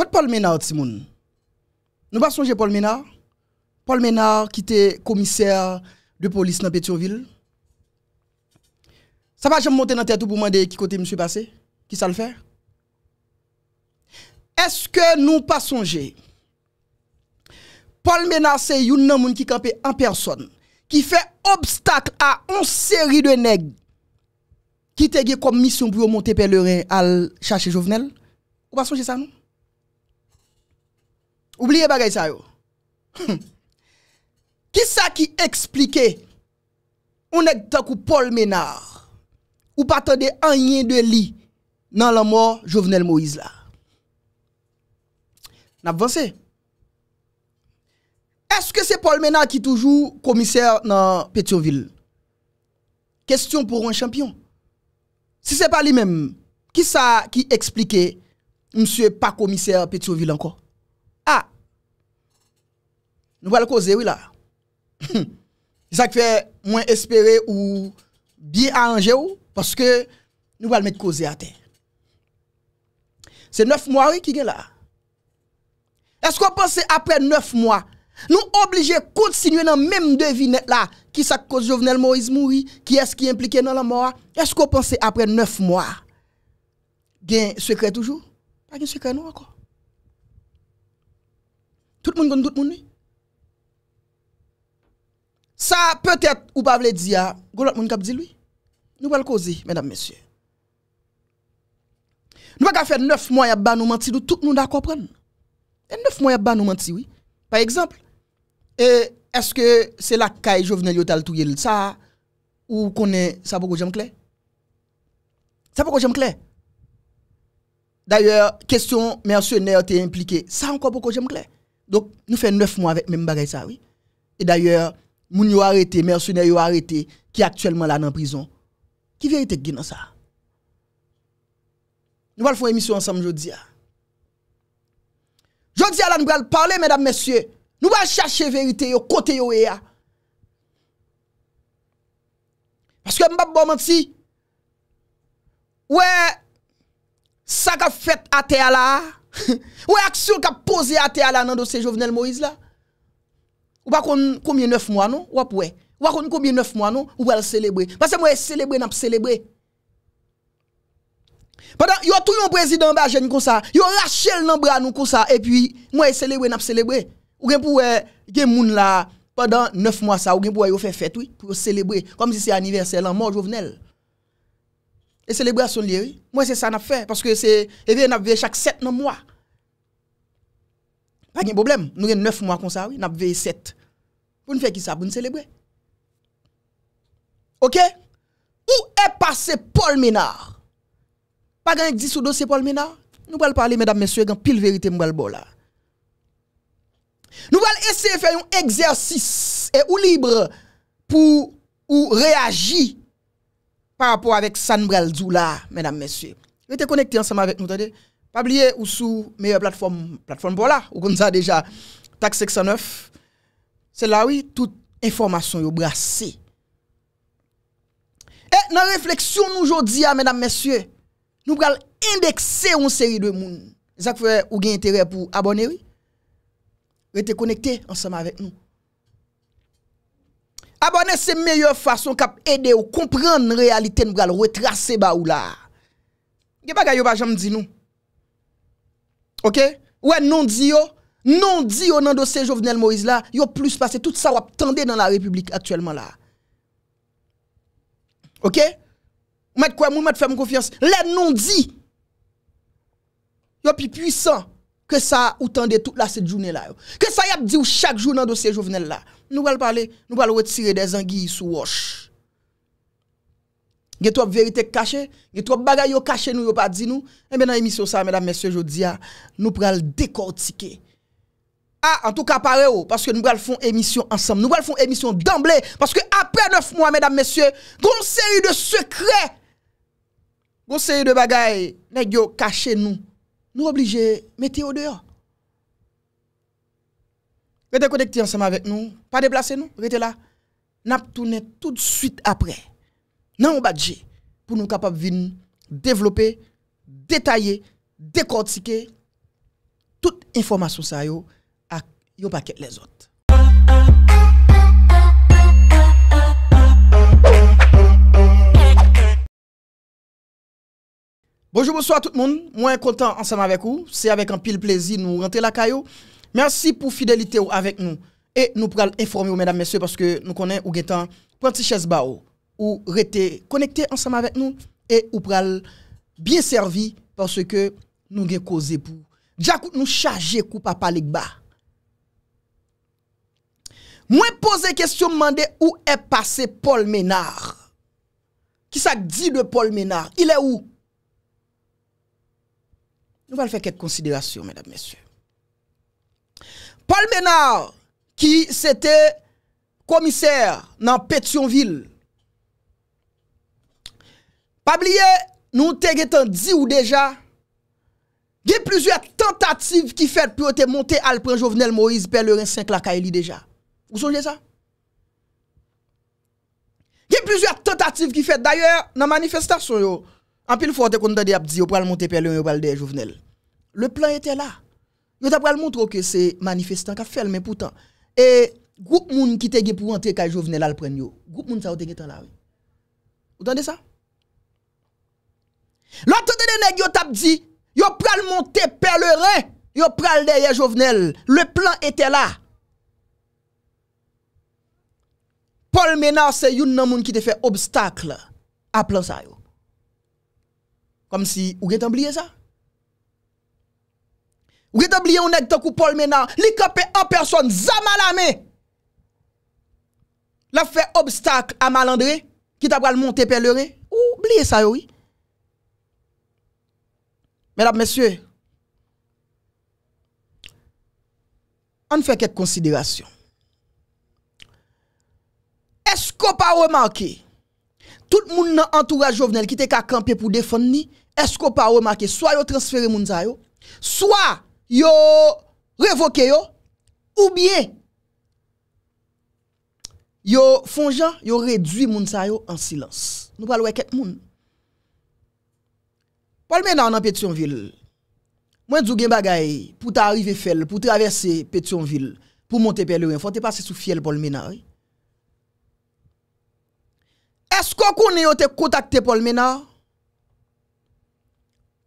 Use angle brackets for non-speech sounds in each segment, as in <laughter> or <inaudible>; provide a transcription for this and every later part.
Kwa de Paul Ménard si moun? Nou pa sonje Paul Ménard? Paul Ménard ki te komiser de polis nan Petionville? Sa pa jem monte nan tè tout pou mwende ki kote msou pase? Ki sa l fè? Eske nou pa sonje? Paul Ménard se youn nan moun ki kampe an person ki fè obstak a on seri de neg ki te ge komisyon pou yon monte pelerè al chache jovenel? Ou pa sonje sa moun? Oubliez bagay ça yo. <laughs> qui ça qui expliquait on est tant Paul Ménard ou pas de rien de lit dans la mort Jovenel Moïse là. N'avancez. Est-ce que c'est Paul Ménard qui toujours commissaire dans Pétionville Question pour un champion. Si c'est pas lui-même, qui ça qui expliquait monsieur pas commissaire Pétionville encore Ah, Nou val koze wou la. Yisak fe mwen espere ou di a anje wou paske nou val met koze aten. Se neuf mwa wou ki gen la. Esko panse apre neuf mwa nou oblige kont sinwe nan mem devine la ki sak koze jovenel mou izmou wou, ki eski implike nan la mwa. Esko panse apre neuf mwa gen sekre toujou? A gen sekre non, nou akon. Tout moun kon dout moun wou. Ça, peut-être, ou pas voulez dire, oui Moun Kap dit lui. Nous allons causer, mesdames, messieurs. Nous allons faire 9 mois à nous mentir, tout le monde a Et 9 mois à nous mentir, oui. Par exemple, est-ce que c'est la caille Jovenel Yotal Touyel, ça, ou connaît ça pour que j'aime clair? Ça pour que j'aime clair? D'ailleurs, question mercenaire t'es impliqué. Ça encore pour que j'aime clair. Donc, nous faisons 9 mois avec même bagay ça, oui. Et d'ailleurs, moun yo arrêté, mercenaires yo arrêté, qui actuellement là dans prison. Qui vérité qui dans ça? Nous allons faire une émission ensemble aujourd'hui. Aujourd'hui, nous allons parler, mesdames, messieurs. Nous allons chercher vérité au côté yo Parce que pas bon menti. Ouais, ça qu'a fait à terre là. <laughs> Ouais, action qu'a posé à terre là dans dossier Jovenel Moïse là. wakon koumye neuf mwa nou, wap wè. Wakon koumye neuf mwa nou, wèl selebrè. Pase mwè selebrè nan pselebrè. Padan, yon tou yon prezidant bè ajeni kon sa, yon rachèl nan brà nou kon sa, e pwi mwè selebrè nan pselebrè. Ou gen pou wè eh, gen moun la, padan neuf mwa sa, ou gen pou wè eh, yon fè fèt wè, pou wè selebrè, kom si se aniversel, an mòj wè vnel. E selebrè son liè wè. Mwè se sa nan fè, paske se, e vè nan vè chak set nan mwa. Pa gen boblem, nou gen pour nous faire qui ça, pour nous célébrer. Ok? Où est passé Paul Ménard? Pas grand dit sous dossier Paul Ménard? Nous allons parler, mesdames, messieurs, en pile vérité, nous allons là. Nous allons essayer de faire un exercice et ou libre pour ou réagir par rapport avec San là, mesdames, messieurs. Vous êtes connectés ensemble avec nous, attendez. Pas oublier ou sous meilleure plateforme, plateforme pour là, ou comme ça déjà, Taxe 609. Se lawi, tout informasyon yo brase. E nan refleksyon nou jodi a, menam, mensyon, nou bral indekse yon seri de moun. Zak fwe ou gen interè pou abone wè. Wè te konekte ansama wèk nou. Abone se meyò fason kap edè ou kompran nan realite nou bral wè trase ba ou la. Gè pa gayo ba jom di nou? Ok? Wè nou di yo, Non dit au nom dossier Jovenel Moïse là, a plus passé tout ça wap tendé dans la République actuellement là. OK Mette quoi mou mette fait confiance. Les non dit yo plus puissant que ça ou tendé toute la cette journée là. Que ça y a dit chaque jour dans dossier Jovenel là. Nous allons parler, nous allons retirer des anguilles sous roche Il y a trop vérité cachée, il y a trop de bagailles caché nous, pas dit nous. Et eh bien, dans l'émission, ça, mesdames, messieurs, je dis, nous prenons décortiquer A, ah, an tou ka pare ou, paske nou wèl foun emisyon ansam, nou wèl foun emisyon d'emblè, paske apre 9 mwa, mèdam, mèsyè, goun seri de sekre, goun seri de bagay, nèk yo kache nou, nou oblije meteo deyo. Rete konekti ansam avèk nou, pa deplase nou, rete la, nap toune tout suite apre, nan ou badje, pou nou kapap vin, devlope, detaye, dekortike, tout informasyon sa yo, yo pa kè les ot. Bonjour, bonsoir tout moun. Mwen kontan ansanm avèk ou. Se avèk an pil plezi nou rentè la kayo. Mènsi pou fidelite ou avèk nou. E nou pral informè ou mèdam mèsyè paske nou konè ou gètan pwantichèz ba ou. Ou rete konèkte ansanm avèk nou. E ou pral biè servi paske nou gè koze pou. Dja kout nou chaje kout pa palèk ba. Mwen pose kestyon mwande ou e pase Paul Ménard? Ki sa di de Paul Ménard? Il e ou? Nou val fè kèt konsidèrasyon, mèdèm mèsyò. Paul Ménard ki sète komisèr nan Pétionville. Pabliye nou te gèt an di ou deja, gèt plizouè tentatif ki fèd pyo te monte alpren Jovenel Moïse Pèlerin 5 laka eli deja. Vous songez ça? Il y a plusieurs tentatives qui faites d'ailleurs dans la manifestation. En pile fois, on a dit monter Pelé, on parle des Jovenel. Le plan était là. Vous avez montré que c'est manifestant qui a fait, mais pourtant. Et groupe moun qui était pour entrer quand Jovenel le prendre yo. Groupe moun ça été là. Vous entendez ça L'autre de nèg vous t'a dit, yo le monter pèlerin, yo le derrière Jovenel. Le plan était là. Paul Ménard se youn nan moun ki te fè obstakl ap lan sa yo. Kom si, ou gen te oubliye sa? Ou gen te oubliye ou neg te kou Paul Ménard li kapè an person zan malame? La fè obstakl a malandre ki ta pral moun te pelere? Ou oubliye sa yo? Mèdap mèsyè, mèdap mèsyè, an fè ket konsidèrasyon. Esko pa ou e marke? Tout moun nan entouraj jovenel ki te ka kampe pou defon ni, esko pa ou e marke? Soa yo transfere moun sa yo, soa yo revoke yo, ou bien, yo fonjan, yo redwi moun sa yo an silans. Nou pal wè ket moun. Polmena an an Petionville, mwen djou gen bagay pou ta arrive fel, pou traverse Petionville, pou monte pel yon, fon te pase sou fiel polmena, oui. Asko konen yo te kontakte Paul Ménard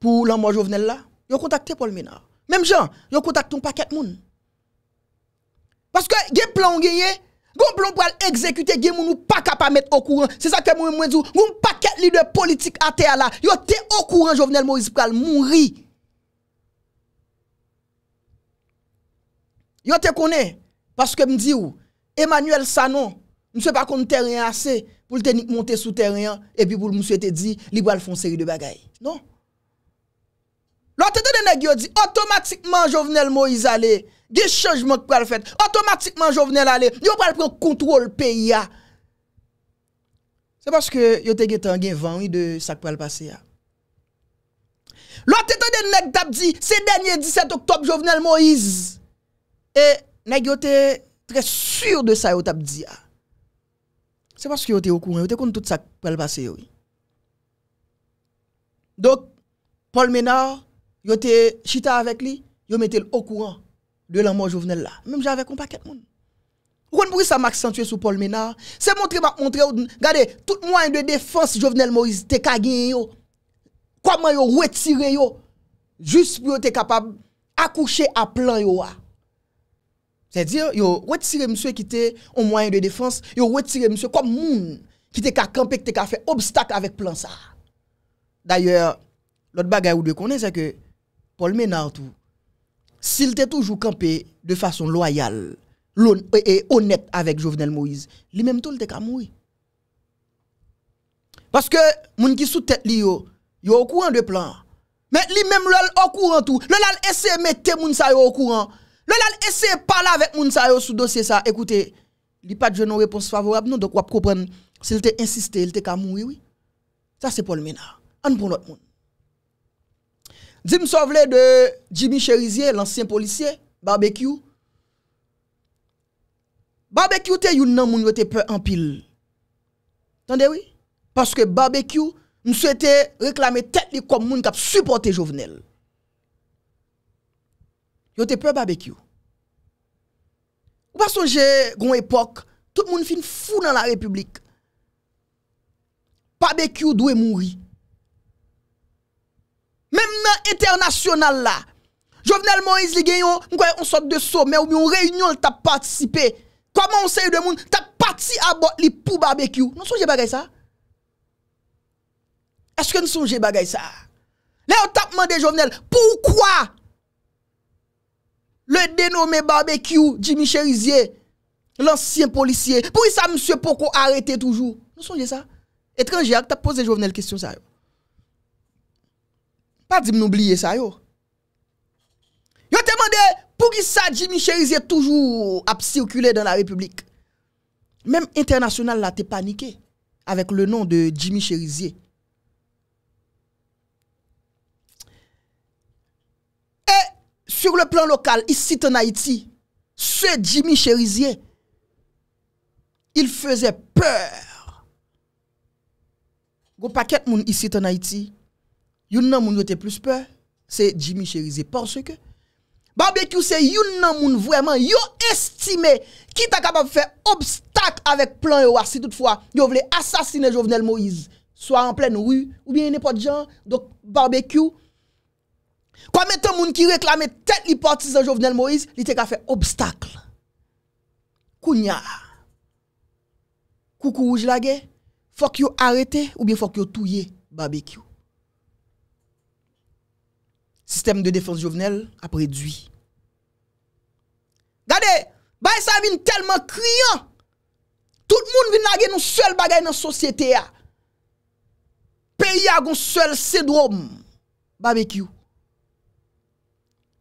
pou laman Jovenel la? Yo kontakte Paul Ménard. Mem jan, yo kontakte yon paket moun. Paske gen plan genye, gen plan pou al exekute gen moun ou pa kapamete okouran. Se sa ke moun mwen di ou, yon paket li de politik ate ala. Yo te okouran Jovenel Moïse Pical, moun ri. Yo te konen, paske mwen di ou, Emmanuel Sanon, mwen se pa kon te rien ase. pou l tenik monte sou teryen, epi pou l moussou ete di, li wale fon seri de bagay. Non. Lwant ete de neg yo di, otomatikman jovenel Moïse ale, ge chanj mok pral fèt, otomatikman jovenel ale, ni wale pral pral kontrol peyi ya. Se paske yo te getan gen van, yi de sak pral pase ya. Lwant ete de neg tap di, se denye 17 oktob, jovenel Moïse, e neg yo te, te tre sur de sa yo tap di ya. Se paske yo te okouran, yo te kon tout sa pel base yo yi. Dok, Paul Ménard, yo te chita avèk li, yo metel okouran de lèmò jovenel la. Mèm jè avèk kon pakèl moun. O kon pou yi sa maksantye sou Paul Ménard, se montre mèk montre yo, gade, tout mwen yon de defans jovenel Moïse, te kagin yo, koman yo wetire yo, just pou yo te kapab akouche a plan yo wa. C'est-à-dire, ils ont monsieur qui était au moyen de défense, ils ont monsieur comme moun qui était campé, camper, qui était fait faire obstacle avec plan ça. D'ailleurs, l'autre bagaille ou de connaît, c'est que Paul Ménard, s'il était toujours campé de façon loyale et honnête avec Jovenel Moïse, lui-même tout, le était qu'à mourir. Parce que, moun qui sous tête li yo, yo au courant de plan. Mais lui-même, au courant tout. Le lal essaie de mettre moun sa au courant. Le lal essaie de parler avec sa sur sous dossier ça. Écoutez, il n'y a pas de réponse favorable, non, donc on comprendre. S'il te insisté, il te mourir, oui. Ça, c'est Paul Ménard. On pour l'autre monde. me de Jimmy Cherizier, l'ancien policier, barbecue. Barbecue, te yon nan moun yote peur en pile. Tendez, oui? Parce que barbecue, nous souhaitons réclamer tête comme moun kap supporter Jovenel. Yo te pe barbekyou. Ou pa sonje goun epok, tout moun fin foun nan la republik. Barbekyou dwe mounri. Mèm nan eternasyonal la, Jovenel Moise li gen yon, mwen kwe yon sot de sou, mwen yon reynyon li tap patisipe. Kwa moun se yon de moun, tap pati a bot li pou barbekyou. Non sonje bagay sa? Eske nou sonje bagay sa? Le yo tapman de Jovenel, poukwa? Le dénommé barbecue, Jimmy Cherizier, l'ancien policier. Pour ça, monsieur Poco, arrêté toujours. Nous songez ça. Étranger, t'as posé une question ça. Pas de m'oublier ça. Yo, yo te demandé pour qui ça Jimmy Cherizier toujours a circulé dans la République. Même international a t'es paniqué avec le nom de Jimmy Cherizier. Sur le plan local, ici en Haïti, ce Jimmy Cherizier, il faisait peur. Go paquet monde ici en Haïti, youn nan moun plus peur, c'est Jimmy Cherizier parce que barbecue c'est youn nan moun vraiment yo estimé qui est capable de faire obstacle avec plan si toutefois vous voulez assassiner Jovenel Moïse, soit en pleine rue ou bien n'importe gens, donc barbecue Kwa mè te moun ki reklamè tèt li pòtis an jovenel Moïse, li te ka fè obstakl. Kounya. Koukou ouj lage, fòk yo arete ou bè fòk yo touye, bè bè kyou. Sistem de defans jovenel apre dwi. Gade, bè sa vin telman kriyo. Tout moun vin nage nou sòl bagay nan sosyete ya. Pè ya goun sòl sè dròm. Bè bè kyou.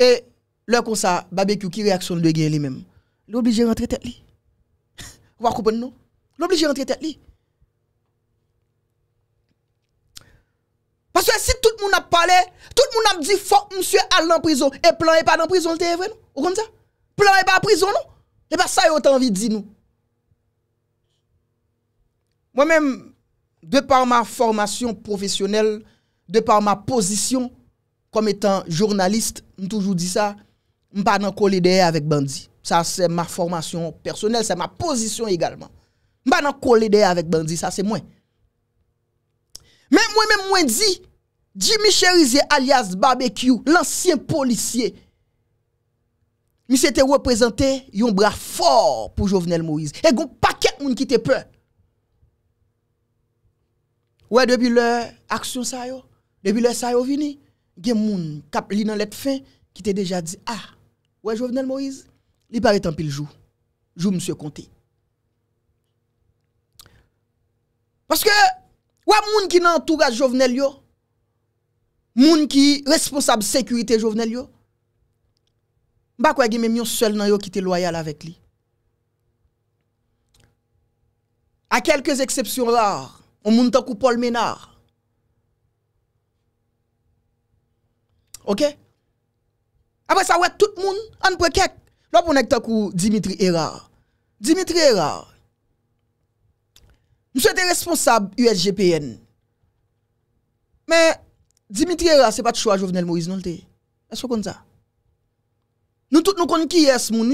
Et là, comme ça, barbecue qui réaction de gagner lui-même. L'obligé rentrer tête lui. <laughs> Vous comprenez non L'obligé rentrer tête lui. Parce que si tout le monde a parlé, tout le monde a dit faut monsieur aller en prison et plan n'est pas dans prison, c'est vrai non Vous ça Plan est pas en prison non Et eh pas ben, ça autant envie de dire nous. Moi-même de par ma formation professionnelle, de par ma position comme étant journaliste, je toujours dit ça, je ne pas avec Bandi. Ça, c'est ma formation personnelle, c'est ma position également. Je ne pas avec Bandi, ça, c'est moi. Mais moi-même, moi, dit, Jimmy Cherizier alias Barbecue, l'ancien policier, il s'était représenté un bras fort pour Jovenel Moïse. Et un paquet de monde qui était peur. Ouais, depuis le, action, ça yo, depuis le ça yo vini. Il y qui li dans qui ont déjà dit ah ouais Jovenel Moïse il paraît en pile jour jour M. Comté. parce que ouais monde qui nan entourage Jovenel yo monde qui responsable sécurité Jovenel yo m'pa quoi pas même yon seul nan yo qui était loyal avec lui à quelques exceptions rares on a un Paul Ménard Apre sa wè tout moun an prekek Lòp moun ek takou Dimitri Erard Dimitri Erard Mousse te responsab USGPN Mè Dimitri Erard se pa chwa Jovenel Moriz nol te Mè sou kon sa Nou tout nou kon ki yes moun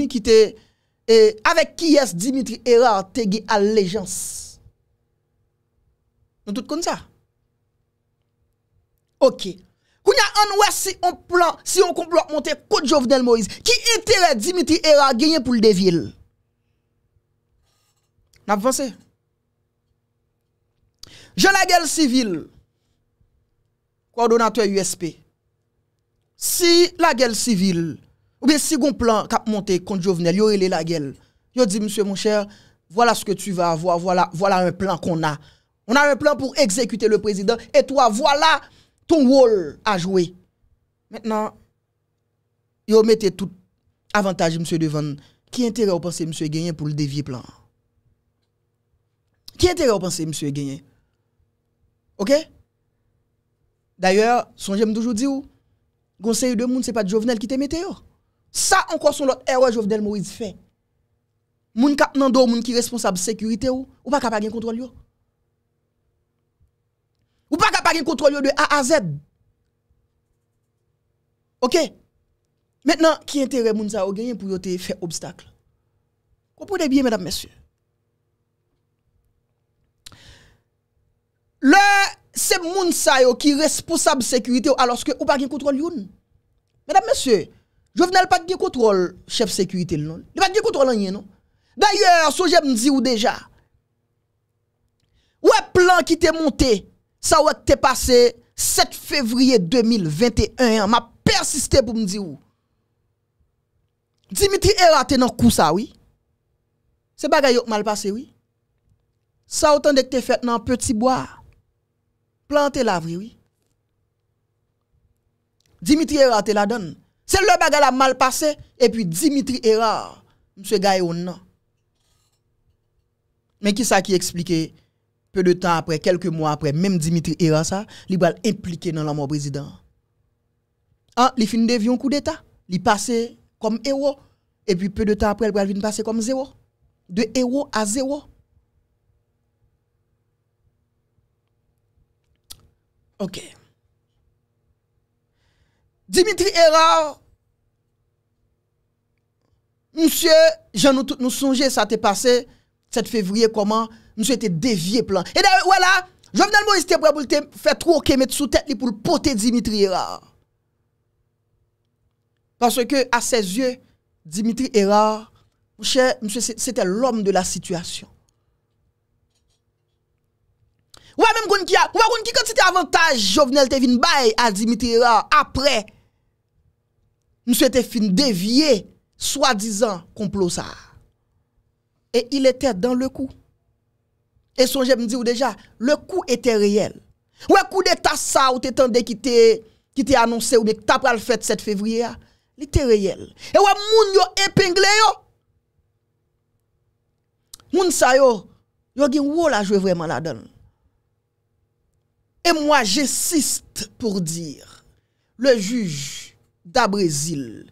Avèk ki yes Dimitri Erard te ge al lejans Nou tout kon sa Ok Ok Kounya un wè si on plan, si on complot monter contre Jovenel Moïse. Qui intérêt Dimitri Era gagné pour le dévil? N'a avancé. Jean Lagel civil, coordonnateur USP. Si la guerre civile, ou bien si on plan cap monté contre Jovenel, yo relé la guerre. Yo dit, monsieur mon cher, voilà ce que tu vas avoir, voilà, voilà un plan qu'on a. On a un plan pour exécuter le président, et toi, voilà Ton wol a jwe. Mètenan, yo mette tout avantaj mswe devan. Ki entere ou panse mswe genyen pou l'devi plan? Ki entere ou panse mswe genyen? Ok? D'ayor, son jem doujou di ou, gonsen yu de moun se pa di jovenel ki te mette yo. Sa an kwa son lot erwa jovenel mou yi di fe. Moun kap nan do moun ki responsab sekurite ou, ou pa kap agen kontrol yo? pas de contrôle de A à Z. OK Maintenant, qui intérêt mounsa sa ou gagner pour yote faire obstacle Comprenez bien mesdames messieurs. Le c'est Mounsa qui est responsable responsable sécurité alors que ou pas de contrôle Mesdames Mesdames messieurs, je venais pas de contrôle chef sécurité non. Il pas de contrôle rien non. D'ailleurs, ce so j'aime déjà, ou déjà. Ouais, plan qui t'est monté Sa wak te pase 7 fevriye 2021 an, ma persiste pou mdi ou. Dimitri Erat te nan kousa, oui. Se bagay yon mal pase, oui. Sa wak tan dek te fet nan peti boya. Plante la vri, oui. Dimitri Erat te la don. Se lè bagay la mal pase, e pi Dimitri Erat, mse gayon nan. Men ki sa ki explike? Peu de tan apre, kelke mwa apre, mèm Dimitri Hira sa, li bal implike nan la mò prezident. Ha, ah, li finide vyon kou d'Etat. Li pase kom Ewo. E pi peu de tan apre, li bal vin pase kom Zewo. De Ewo a Zewo. Ok. Dimitri Hira! Monsye, jan nou sonje sa te pase set fevriye koman nous était dévié plan. Et d'ailleurs, voilà, Jovenel Moïse était prêt pour faire faire qu'il mettre sous tête pour le poter Dimitri Erard. Parce que, à ses yeux, Dimitri Erard, monsieur, c'était l'homme de la situation. Ou même qui a, ou même qui c'était avantage Jovenel Tevin baye à Dimitri Erard après, nous était fin dévié, soi-disant complot ça. Et il était dans le coup. e sonje mdi ou deja, le kou ete reyel. Ou e kou de ta sa ou te tende ki te anonse ou mek ta pral fete set fevriya, li te reyel. E ou e moun yo epeng le yo, moun sa yo, yo gen wou la jwe vreman la don. E mwa jesist pou dir, le juj da brezil,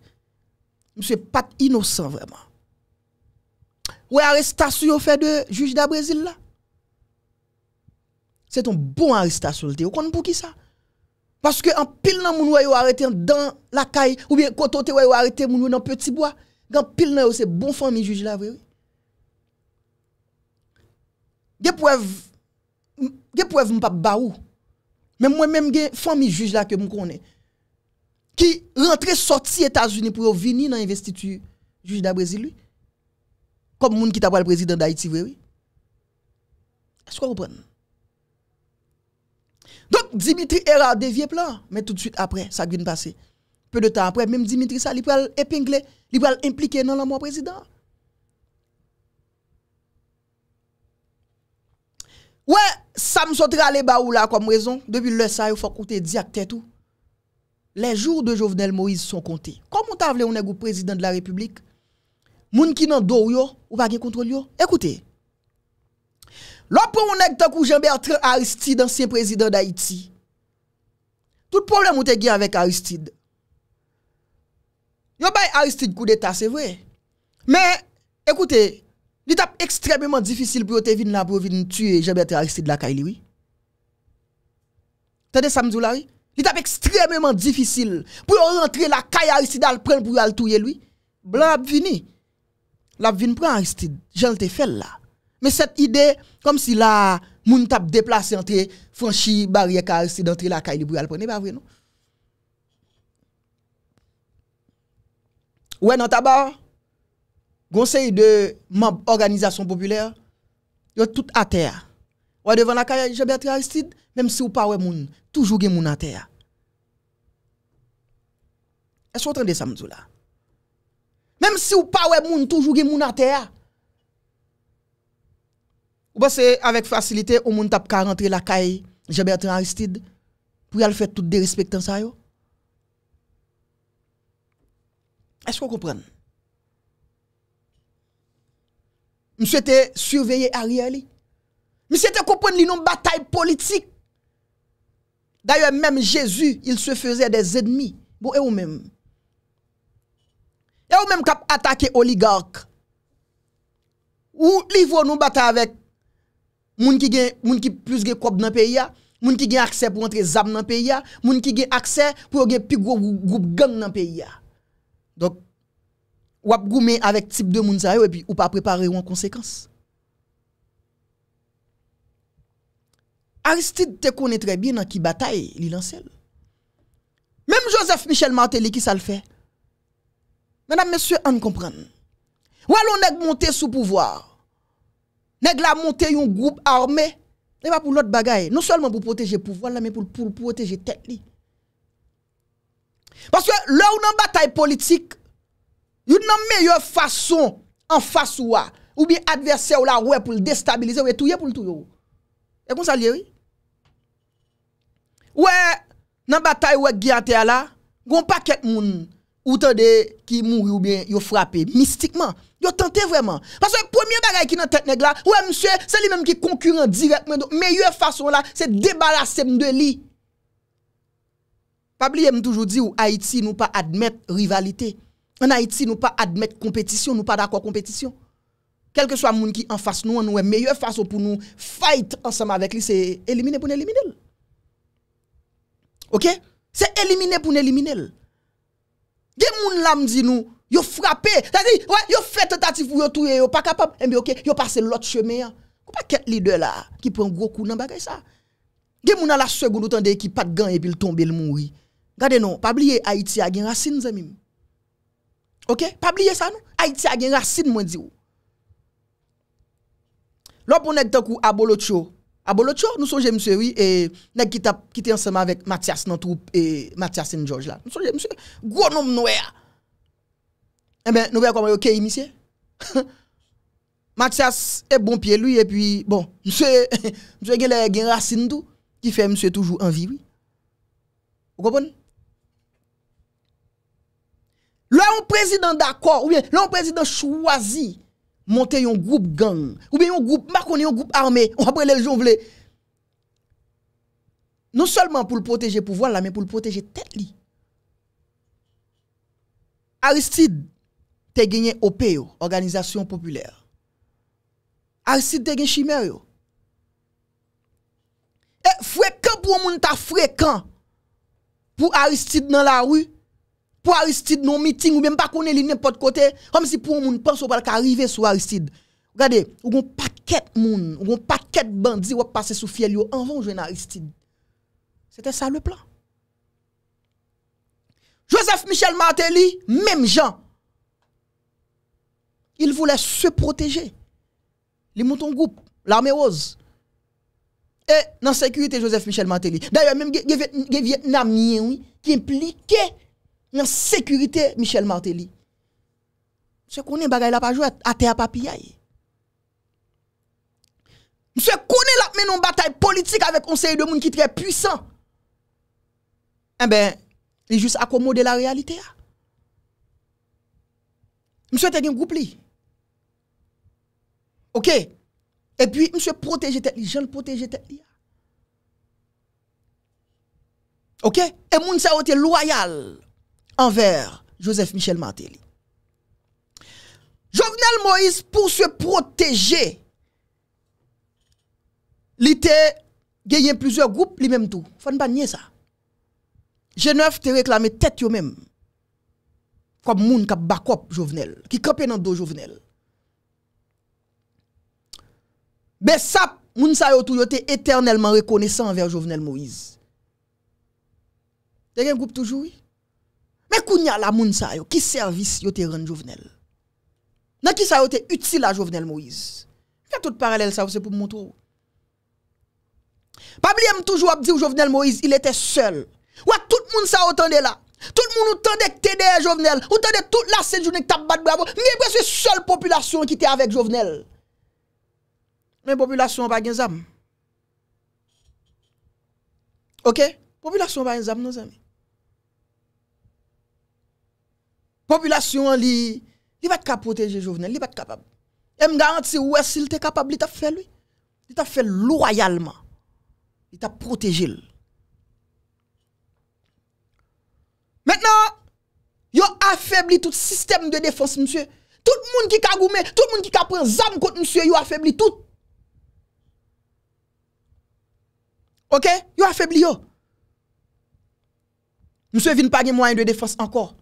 mse pat inosan vreman. Ou e arrestas yo fe de juj da brezil la, c'est un bon arrestation. Vous comprenez pour qui ça? Parce que en pile nan moun yo arrêté dans la caille ou bien quand on yo arrêté dans yo dans petit bois. dans pile nan c'est bon famille juge la vrai. Des preuves des preuves ba ou Mais moi même gen famille juge là que je connais qui rentre sorti États-Unis pour venir dans l'investiture juge la Brésil lui. Comme moun qui t'a le président d'Haïti oui. Est-ce que vous comprenez donc Dimitri Era dévié plan, mais tout de suite après, ça a de passer. Peu de temps après, même Dimitri ça, il peut épingler, il va impliquer dans la président. Ouais, ça me sautera les baou là comme raison. Depuis le ça, il faut coûter direct tout. Les jours de Jovenel Moïse sont comptés. Comment t'as voulu on président de la République? Moun qui doyo, ils yo, ou pas contrôle Écoutez. Lò pou mounèk ta kou Jean-Bertrand Aristide, ansyen prezident d'Haïti. Tout problem ou te gè avèk Aristide. Yo bay Aristide kou d'Etat, se vwe. Mè, ekoute, li tap ekstremèman difisil pou yo te vin la pou vin tue Jean-Bertrand Aristide la kèy liwi. Tè de sa mdou la, li tap ekstremèman difisil pou yo rentre la kèy Aristide al pren pou yo al touye liwi. Blan ap vini, la vini pren Aristide, Jean-Bertrand Aristide fel la. Mais cette idée, comme si la moun tap déplacé entre franchi barrière carré entre la caille pour aller pas vrai non? Ouais, dans barre, conseil de membres organisation populaire, yo tout à terre. Ouais, devant la caille Jean-Bertrand Aristide, même si ou pas ouais moun, toujours gen moun à terre. Est-ce que vous entendez ça, là? Même si ou pas ouais moun, toujours gen moun à terre. Ou bose avèk fasilite ou moun tap kan rentre la kay, Jebertin Aristide, pou yal fè tout de respectan sa yo? Esko koupren? Mise te surveye a riyali? Mise te koupren li nou batay politik? Daye mèm Jezu, il se fèze de zedmi, bo e ou mèm. E ou mèm kap atake oligark? Ou li vò nou batay avèk? moun qui gen moun ki plus gen kòb dans pays a moun qui gen accès pour entrer zam nan pays a moun qui gen accès pour gen plus gros groupe gang nan pays a donc ou ap goumé avec type de moun sa et puis ou pas préparé en conséquence Aristide te connaît très bien dans qui bataille il lancel même Joseph Michel Martelly qui ça le fait Mesdames, messieurs, on comprend. Ou alors on est monté sous pouvoir. Nèk la montè yon groupe armè, nèk pa pou l'ot bagay. Non solman pou proteje pouvan la, men pou proteje tek li. Paske lou nan batay politik, yon nan meyò fason an fasy wè, ou bi adverse wè pou l'destabilize, wè touye pou l'touyo. E kon salye wè? Wè nan batay wè gyan te ala, goun pa ket moun nan. ou tande qui mourit ou bien yo frappé mystiquement. Yo tenté vraiment. Parce que premier bagage qui dans tête nèg là, ouais monsieur, c'est lui même qui concurrent directement. Donc meilleure façon là, c'est débarrasser de lui. Pas oublier toujours dit ou Haïti nous pas admettre rivalité. En Haïti nous pas admettre compétition, nous pas d'accord compétition. Quel que soit monde qui en face nous, nous meilleure façon pour nous fight ensemble avec lui, c'est éliminer pour éliminer. OK? C'est éliminer pour éliminer. Gen moun lam zinou, yo frape, yo flet tatif ou yo touye, yo pa kapap, eh yo pase lot cheme. Ko pa ket li de la ki pren goku nan bagay sa? Gen moun ala swe goun ou tan de ki pat gan epi l tombe l moui. Gade nou, pa bliye Haiti agen asin zemim. Ok? Pa bliye sa nou? Haiti agen asin mwen di ou. Lop moun ek tenk ou abolo chou. Abolocho, ah nous sommes monsieur, oui, et nous qui quitté ensemble avec Mathias dans troupe et Mathias et George là. Nous sommes monsieur, gros nom noir. Eh ben, nous voyons comment OK monsieur. <laughs> Mathias est bon pied lui et puis bon, monsieur <laughs> monsieur il a une racine tout qui fait monsieur toujours en vie, oui. Vous comprenez Là, un président d'accord, ou bien, là, président choisi monter un groupe gang, ou bien un groupe, marqué un groupe armé, on après les gens Non seulement pour le protéger pouvoir la mais pour le protéger tête li. Aristide te gagné OPEO, organisation populaire. Aristide te gagné chimère e Et fréquent pour moun ta fréquent pour Aristide dans la rue pour Aristide non meeting ou même pas qu'on est n'importe côté comme si pour un monde pense ou pas arriver sur Aristide regardez ou gon paquet moun ou gon paquet bandits ou passer sous fiel en avant jouer Aristide c'était ça le plan Joseph Michel Martelly même Jean il voulait se protéger les moutons groupe l'armée rose et dans la sécurité Joseph Michel Martelly d'ailleurs même les Vietnamiens qui impliquaient nan sekurite Michel Martelly. Mse konen bagay la pa jwa ate a papi ya. Mse konen la menon batay politik avek konsey de moun ki tre puisan. E ben, li jis akomode la realite ya. Mse te gen goup li. Ok. E pi mse proteje te li. Mse jen proteje te li. Ok. E moun se ote loyal. envers Joseph Michel Martelly. Jovenel Moïse, pour se protéger, il était gagné plusieurs groupes, lui même tout. Faut ne pas nier ça. G9 te réclamé tête yo même. Comme moun kap bakop Jovenel, qui campait dans dos Jovenel. Besap, moun sa yo tout éternellement reconnaissant envers Jovenel Moïse. a un groupe toujours oui? Mè kounya la moun sa yo, ki servis yo te ren Jovenel. Nan ki sa yo te utile a Jovenel Moïse. Fè tout paralel sa yo, se pou moun trou. Pabli m toujou ap di ou Jovenel Moïse, il ete sel. Ouwa, tout moun sa yo tande la. Tout moun ou tande k tede Jovenel. Ou tande tout la sèdjounik tabad bravo. Mè mwen se sel populasyon ki te avek Jovenel. Mè populasyon wak gen zam. Ok? Populasyon wak gen zam nou zami. population li li pas capable protéger Jovenel, li pas capable. elle me garantit Si s'il était capable, il t'a fait lui. Il t'a fait loyalement. Il t'a protégé. Maintenant, yo affaibli tout système de défense monsieur. Tout le monde qui a goumé, tout le monde qui armes contre monsieur, a affaibli tout. OK? Yo affaibli yo. Monsieur vient pas de moyen de défense encore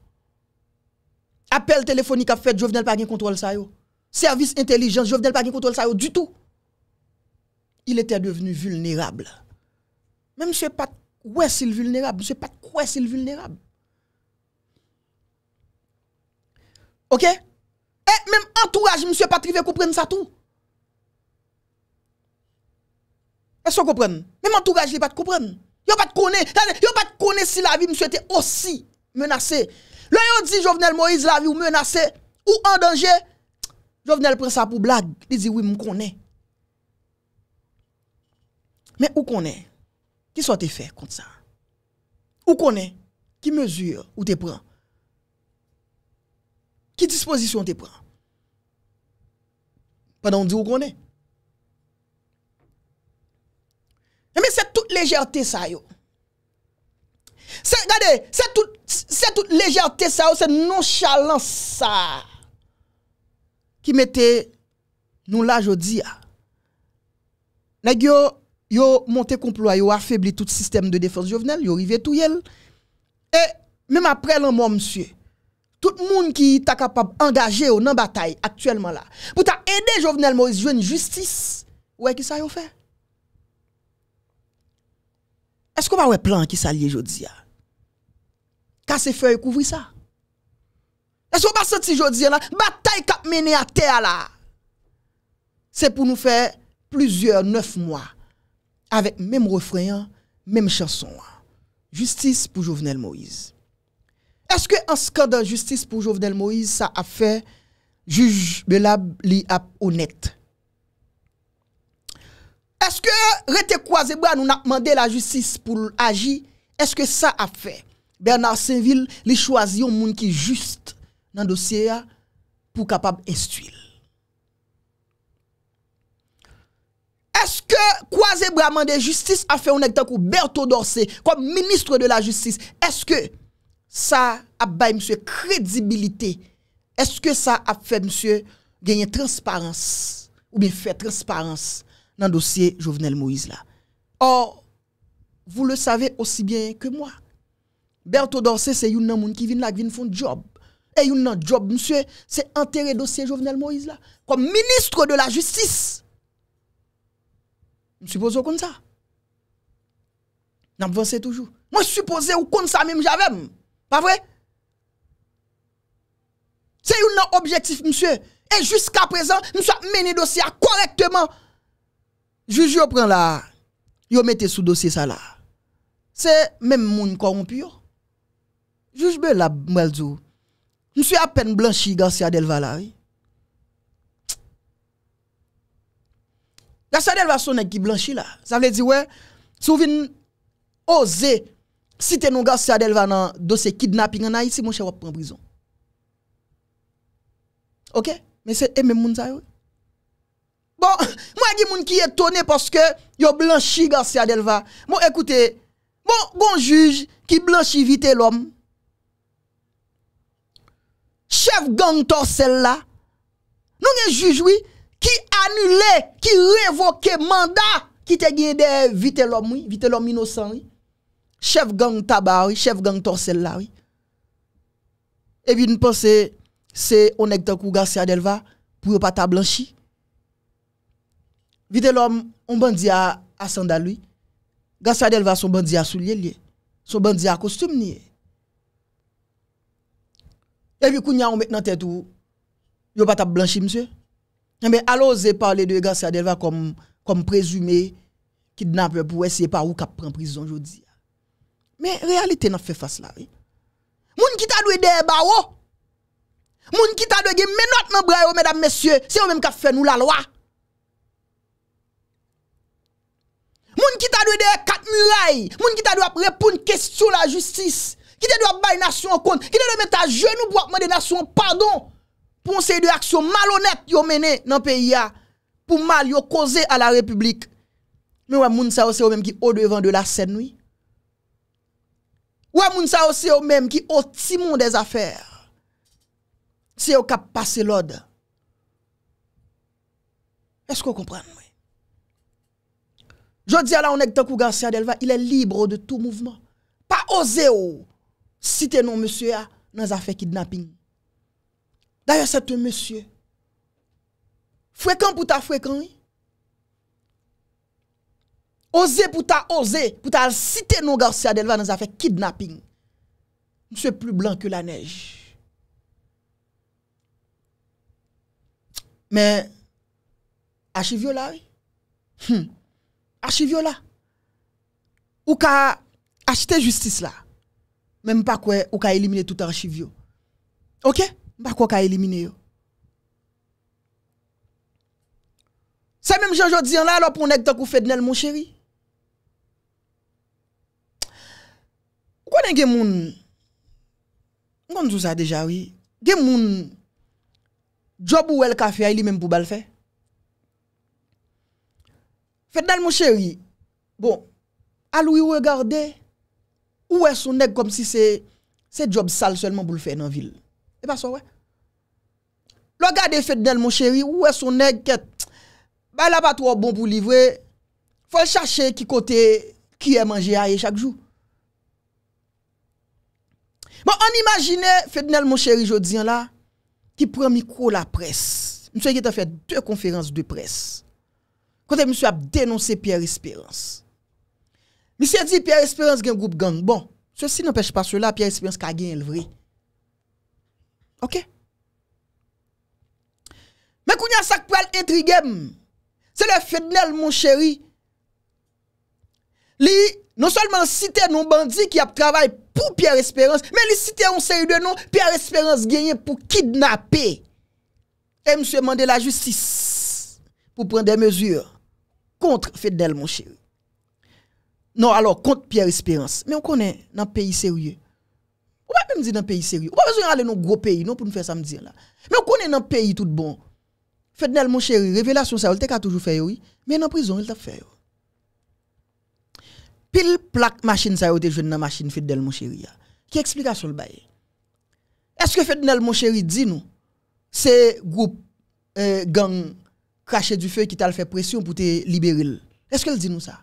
appel téléphonique a fait, Jovenel pas de contrôle ça yo. Service intelligence, Jovenel pas de contrôle ça du tout. Il était devenu vulnérable. Même monsieur pas ouais s'il vulnérable, monsieur pas quoi s'il vulnérable. OK Et même entourage monsieur pas trivé comprendre ça tout. Est-ce qu'on comprend Même entourage il pas comprendre. Il pas connaître, il pas connaître si la vie monsieur était aussi menacée. Lè yon di Jovenel Moïse la vi ou menase ou en denje, Jovenel pren sa pou blag, li di oui m konen. Mè ou konen, ki sou te fè kont sa? Ou konen, ki mezur ou te pren? Ki disposisyon te pren? Pè nan di ou konen? Mè se tout lejèrte sa yo. Se gade, se tout lejèrte sa ou se nonchalant sa Ki mette nou la jodi ya ah. Nèk yo, yo monte komploa, yo afèbli tout sistem de defense jovenel Yo rive tou yel E, mèm apre lan mò msye Tout moun ki ta kapab angaje ou nan batay aktuellement la Pouta ede jovenel mò, jwen justice Ouè ki sa yo fè? Eskou mè wè plan ki sa liye jodi ya? Ah? casser feuille couvrir ça. Est-ce pas là bataille à terre là. C'est pour nous faire plusieurs neuf mois avec même refrain, même chanson. Justice pour Jovenel Moïse. Est-ce que en scandale justice pour Jovenel Moïse ça a fait juge Belab li honnête? Est-ce que rete nous n'a demandé la justice pour agir? Est-ce que ça a fait Bernard Saint-Ville li chwazi yon moun ki just nan dosye ya pou kapab estuil. Eske kwa ze braman de justice a fe ou nekta kouberto dorsè, kom ministre de la justice, eske sa ap bay msye kredibilite, eske sa ap fe msye genye transparans, ou mi fe transparans nan dosye Jovenel Moïse la. Or, vous le savez aussi bien que moi, Berto Dorsé, c'est une moun qui vient là, qui vient faire job. Et une job, monsieur, c'est enterrer dossier Jovenel Moïse là. Comme ministre de la justice. Je suppose comme ça. N'avancez toujours. Moi, je suppose ou comme ça même j'avais. Pas vrai? C'est un objectif, monsieur. Et jusqu'à présent, nous avons mené dossier correctement. Juge, prend là. Yo mettez sous dossier ça là. C'est même moun corrompu. Joujbe la mweldou, mswe apen blanshi gansi Adelva la. Gansi Adelva sonen ki blanshi la. Sa vle di we, souvin oze, site nou gansi Adelva nan dosye kidnapping anay, si mwen che wap pran brison. Ok? E bon, <laughs> mwen se eme moun zayon. Bon, mwen agi moun ki etone poske yo blanshi gansi Adelva. Mwen bon, ekoute, bon, bon jouj, ki blanshi vite lom, Chev gang torsel la. Nou gen jujoui ki anule, ki revoke manda. Ki te gye de vite lom inosan. Chev gang taba, chev gang torsel la. E vi nou pense se onek te kou Gassi Adelva pou yo pata blanshi. Vite lom, on bandi a asanda lui. Gassi Adelva son bandi a sou liye liye. Son bandi a kostum liye. Evi kou nya ou mèk nan tèt ou, yo pat ap blanchi msye. Mè aloze pa ale de gas ya deva kom prezume kidnap pou wè se pa ou kap pran prison jodi. Mè realite nan fè fas la mè. Moun ki ta dwe de e ba ou. Moun ki ta dwe ge menot nan bray ou mèdam msye, se yo mèm kap fè nou la lwa. Moun ki ta dwe de e kat nilay. Moun ki ta dwe ap repoun kestyon la jutsis. Qui te doit bailler nation en compte. Qui te doit mettre à genoux pour demander nation pardon pour ces de actions malhonnêtes ont mené dans le pays pour mal yo causé à la République. Mais ouais, moun sa c'est même qui au devant de la scène, oui. Ouais, moun sa c'est même qui au timon des affaires. C'est eux qui passé l'ordre. Est-ce que vous comprenez? Je dis à la on est Delva. il est libre de tout mouvement. Pas oser ou oh. site nou monsye a nan zafè kidnapping. Daya sete monsye, fwekan pou ta fwekan, fwekan pou ta fwekan, oze pou ta oze, pou ta site nou gansi a delva nan zafè kidnapping. Monsye plou blan ke la nej. Men, achevi yo la, achevi yo la, ou ka achite justice la, Mem pa kwe ou ka elimine tout archiv yo. Ok? Mpa kwe ou ka elimine yo. Se menm jenjo diyan la, alo pou nek to kou fednel moun cheri. Kwenen gen moun, mkon zouza deja wii, gen moun, job ou el ka fe a ili menm pou bal fe. Fednel moun cheri, bon, al wii we garde, Ouè son neg kom si se job sal selman pou l fè nan vil? E pa so wè. Lo gade Ferdinand mon chéri, ouè son neg ket, ba la pa to bon pou livre, fò l chache ki kote kriè manje aye chak jou. Bon, an imagine Ferdinand mon chéri jodzien la, ki prè mikro la pres. Mse yè ta fè dwe konferans dwe pres. Kote mse ap denonse Pierre Espérance. Mi se di Pierre-Espérance gen group gang. Bon, sou si nan peche pa sou la, Pierre-Espérance ka gen el vre. Ok? Me kounya sak pral intrigem. Hmm, se le FEDNEL, mon chéri, li non solman site non bandi ki ap travay pou Pierre-Espérance, men li site yon seri de nou, Pierre-Espérance genye pou kidnapé et mi se mande la justice pou pren de mezur kontre FEDNEL, mon chéri. Non, alors, contre Pierre Espérance. Mais on connaît dans le pays sérieux. On pas même dire dans le pays sérieux. On pas besoin d'aller dans un gros pays, non, pour nous faire ça me dire là. Mais on connaît dans le pays tout bon. faites mon chéri, révélation, ça, il a toujours fait, oui. Mais dans prison, il t'a fait. Pile plaque machine, ça, il jeune dans machine, Fedel, mon chéri. Qui explication le bail? Est-ce que Fedel, mon chéri, dit nous, c'est groupe euh, gang craché du feu qui t'a fait pression pour te libérer? Est-ce qu'elle dit nous ça?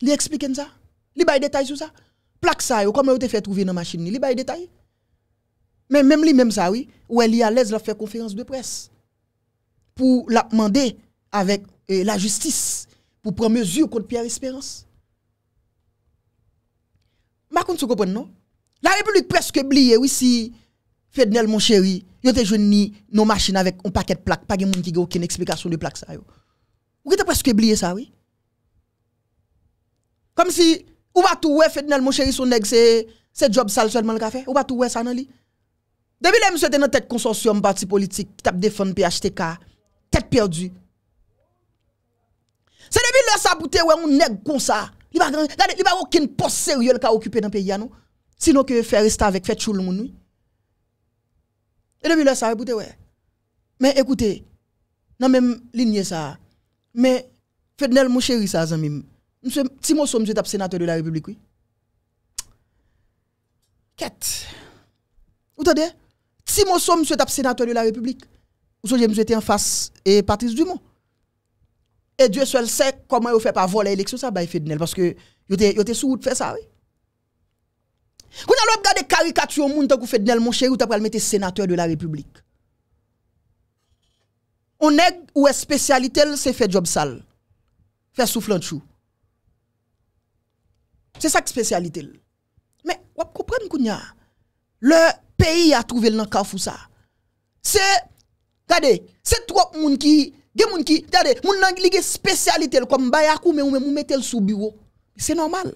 Il explique ça. Il des détails sur ça. Plaque ça, comment vous avez fait trouver dans machines machine, il bail détail. Mais même lui, même ça, oui, ou elle est à l'aise, de faire conférence de presse pour la demander avec euh, la justice pour prendre mesure contre Pierre Espérance. Ma vous comprenez, non? La République presque oublie oui, si Fednel, mon chéri, yo joué dans nos machines avec un paquet de plaques, pas de monde qui a aucune explication de plaques ça. Vous avez presque oublié ça, oui? Kom si ou batou we fèdnel mou chèri sou neg se job sal chèlman l ka fè? Ou batou we sa nan li? Debi le mswe non. te nan tèk konsorsyon bati politik, tap defon pi achte ka, tèk perdi. Se debi le sa boute we, ou neg kon sa. Li ba okin posè rye l ka okupè nan pe yano, sino ke fè resta avèk fè choul moun nou. E debi le sa boute we. Men ekoute, nan men linye sa, men fèdnel mou chèri sa zan mim. Si mò son msè tap senatèr de la republik wè? Kèt. Ou tèdè? Si mò son msè tap senatèr de la republik? Ou sò jè msè tè an fas e patris du mò? E djè sò lè sè kòmè yo fè pa vol e lèksyon sa bè fè dnèl, paskè yo tè sou ou t'fè sa wè. Kou nan lòp gade karikasyon moun tan kou fè dnèl, mò chè, ou tap wè lè mè tè senatèr de la republik. Ou nèg ou e spesyalitèl se fè job sal, fè souflant chou. C'est ça la spécialité. Mais vous comprenez que le pays a trouvé le carrefour ça. C'est regardez, c'est gens monde qui des monde qui regardez, moun li spécialité comme bayakou mais ou même mettez le sous bureau. C'est normal.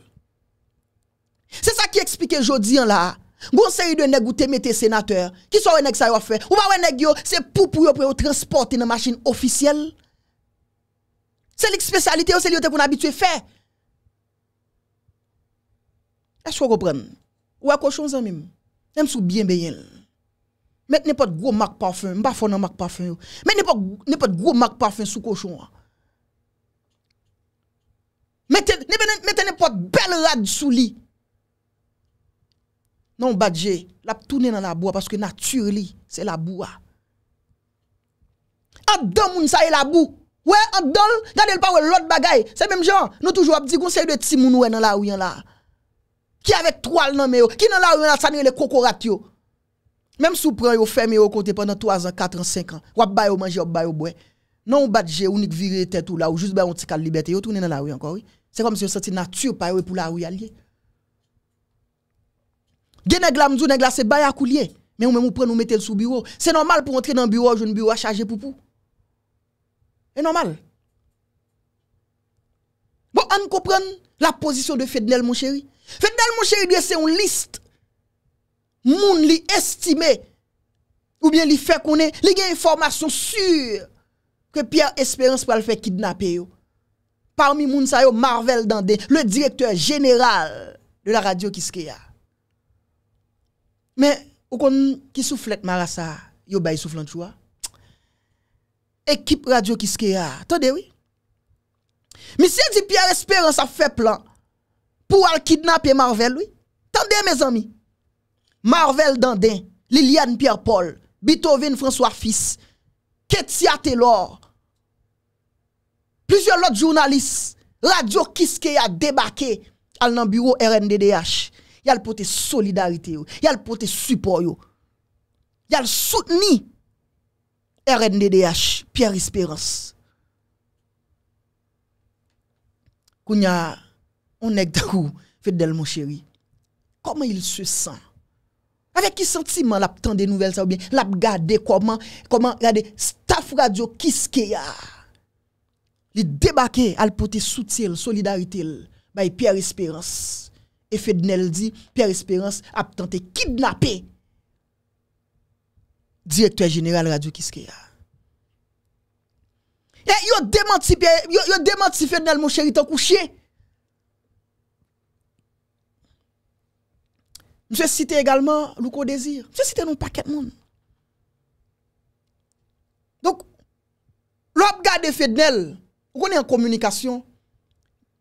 C'est ça qui explique jodi hein, là. Gon série de nèg ou te mette sénateur, qui sont nèg ça yo fait. Ou pas nèg yo, c'est pour pour yo transporter dans machine officielle. C'est la spécialité, c'est li yo vous faire. E chwa gopren? Ou a koshon zanmim? Nem sou bien beyen. Met nepot gro mak parfum. Mba fon nan mak parfum yo. Met nepot gro mak parfum sou koshon. Met nepot bel rad sou li. Non badje, lap toune nan la boua. Paske natyur li, se la boua. Adol moun sa ye la bou. We adol, gade l pa we lot bagay. Se menm jan, nou toujou ap di goun se ye de ti moun we nan la ou yan la. qui avec trois noms mais qui dans la rue dans ça les cocoratio même sous prend yo fermé au côté pendant 3 ans 4 ans 5 ans ou ba yo manger ou ba yo boire non ou badge unique viré tête ou là ou juste ba on petit liberté yo tourner dans la rue encore oui c'est comme si on senti nature pa pour la rue allié gen dit, la nèg la c'est coulier mais ou même ou prend nous mettre sous bureau c'est normal pour entrer dans bureau jeune bureau chargé pour pou c'est normal bon on comprend la position de Fednel mon chéri Fè dèl moun chèri dwe se yon list Moun li estime Ou bien li fè konen Li gen informasyon sur Ke Pierre Esperance pral fè kidnapè yo Parmi moun sa yo Marvel Dandé Le direktor general De la radio Kiskeya Mè ou kon ki souflet marasa Yo bay souflant chwa Ekip radio Kiskeya Tode wè Mè si yon di Pierre Esperance a fè plan Pou al kidnap e Marvel, oui? Tande, mez ami? Marvel dande, Liliane Pierre-Paul, Beethoven François Fils, Ketia Taylor, plizyon lot jounalist, Radio Kiske ya debake al nan bureau RNDDH. Yal pote solidarite yo. Yal pote supo yo. Yal soutni RNDDH, Pierre-Espérance. Kounyar, on est d'accord, Fidel, mon chéri. Comment il se sent Avec qui sentiment l'a des nouvelles ça ou bien l'a comment comment regardez staff radio quest ce qu'il Il débarqué à porter soutien, solidarité by Pierre Espérance. Et Fidel dit Pierre Espérance a tenté kidnapper directeur général radio quest ce qu'il a a eh, Yo démenti, yo démenti Fednel, mon chéri, t'en couché. Je cite également Louko Désir. Je cite non paquet de monde. Donc, l'homme garde Fednel, on est en communication.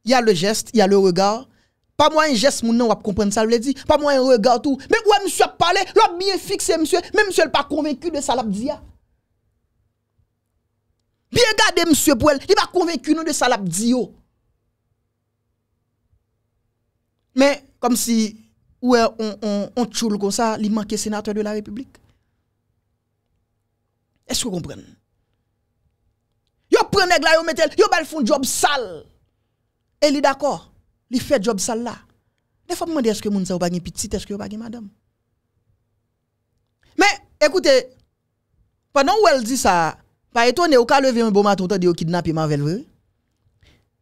Il y a le geste, il y a le regard. Pas moi un geste, mon nom, on va comprendre ça, le dit. Pas moi un regard, tout. Mais ouais, monsieur parlé, l'homme bien fixé, monsieur. Même monsieur n'est pas convaincu de ça, l'abdia. Ah. Bien gardé, monsieur elle, il va pas convaincu de ça, l'abdia. Oh. Mais, comme si ou on, on, on tchoule comme ça, il manque sénateur de la République. Est-ce que vous comprenez? Yo prenez là, yo mettez, yo bal font job sale. Et est d'accord, Il fait job sale là. Des fois, me est-ce que moun sa ou pas petite, est-ce que ou pas madame? Mais, écoutez, pendant où elle dit ça, pas étonné, ou ka lever un bon matin, ou t'as dit ou kidnappé Marvel,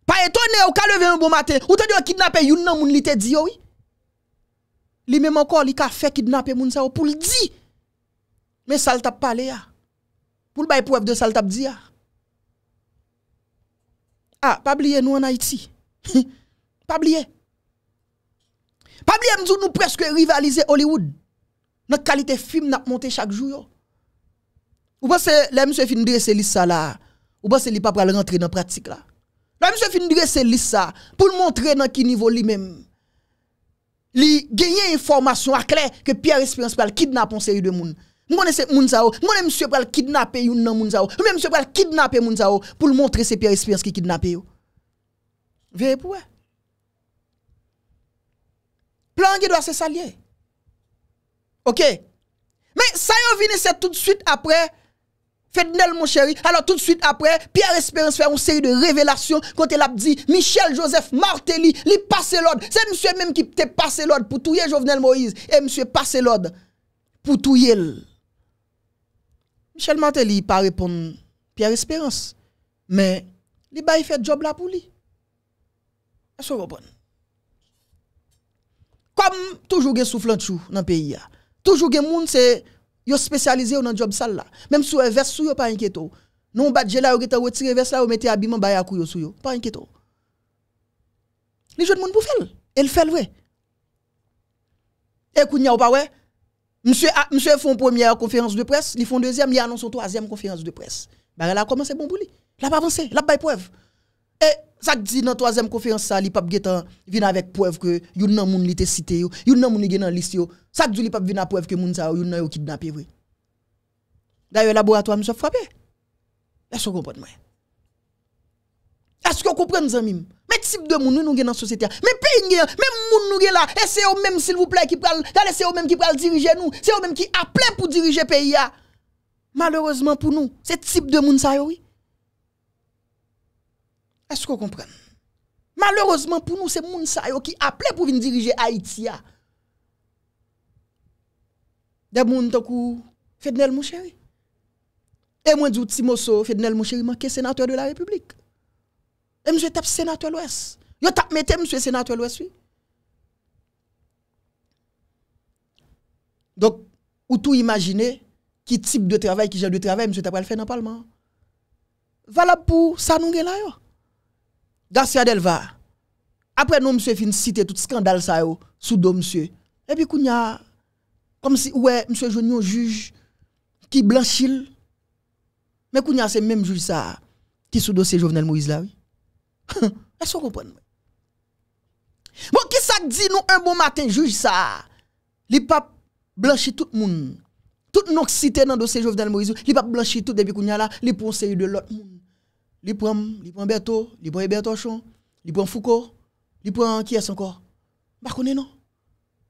Pas étonné, ou ka lever un bon matin, ou t'as dit ou kidnappé, yon nan moun li te dit oui. Li même encore, li ka fait kidnapper moun sa pour le dire. Mais ça le t'a parlé ya. Pour le bail preuve de ça le t'a Ah, pas oublier nous en Haïti. <laughs> pas oublier. Pas oublier nous nous presque rivaliser Hollywood. Notre qualité film n'a monté chaque jour Ou pensez les monsieur fin dresser liste ça là. Ou pensez li pas pral rentrer dans pratique là. Là monsieur fin dresser liste ça pour montrer dans qui niveau lui-même li gagné information à clair que Pierre Espérance pral kidnapper une série de monde. Nous connaissons moun sao, nous connaissons monsieur pral kidnapper yon nan moun même monsieur pral kidnapper moun pour montrer c'est Pierre Espérance qui kidnappe yo. Veye pour Plan qui doit se salier. OK. Mais ça yon vini c'est tout de suite après Faites-le mon chéri. Alors, tout de suite après, Pierre Espérance fait une série de révélations quand il a dit Michel Joseph Martelly, il passe l'ordre. C'est monsieur même qui te passe l'ordre pour touiller Jovenel Moïse. Et monsieur passe l'ordre pour touiller. Michel Martelly, pas répondre Pierre Espérance. Mais, il va faire job là pour lui. Est-ce que Comme toujours, il y a souffle dans le pays. Toujours, il y a monde, c'est yo spécialisé dans job sale là. Même si un veste sou yo pas inquiété. Non badge là yo qui retiré veste là yo mettez habillement ba kou yo sou yo, pas inquiété Les jeunes monde pour faire, elle fait ouais. Et eh, kounya ou pas ouais. Monsieur a, monsieur font première conférence de presse, ils font deuxième, ils annoncent troisième conférence de presse. Bah là comment c'est bon pour lui. Là pas avancé, là pas preuve. E sak di nan toazem konferans sa li pap getan vina vek poev ke yon nan moun li te site yo Yon nan moun li gen nan list yo Sak di li pap vina poev ke moun sa yo yon nan yo kidnapye yo Dayo laboratoa mi so frape E so kompon mwen E se yo kompon zanmim Me tip de moun nou gen nan sosete ya Me pe yon gen, me moun nou gen la E se yo men silvouplek ki pral dirije nou Se yo men ki aple pou dirije pe ya Malerozman pou nou Se tip de moun sa yo yo Esko kompren? Malorosman pou nou se moun sa yo ki aple pou vin dirije Haiti ya. De moun tokou FEDNEL moun cheri. E mwen djouti moso FEDNEL moun cheri manke senatoi de la republik. E mswe tap senatoi lwes. Yo tap mette mswe senatoi lwes wii. Dok, ou tou imagine ki tip de travay ki jan de travay mswe tap wale fè nan palman. Valap pou sanon gen la yo. Garcia Delva. Après nous, monsieur, fin citer tout scandale ça sous dos, monsieur. Et puis, comme si, ouais, monsieur, je juge qui blanchit. Mais kounya, c'est même juge ça, qui sous dossier Jovenel Moïse là, oui. <laughs> Est-ce vous comprend? Bon, qui ça dit nous un bon matin, juge ça? Li pas blanchi tout le monde. Tout nos cité dans le dossier Jovenel Moïse, li pas blanchi tout depuis kounya là, li pour de l'autre monde il prend il prend Berto, il prend Bertochon, il prend Foucault, il prend qui est encore Pas non.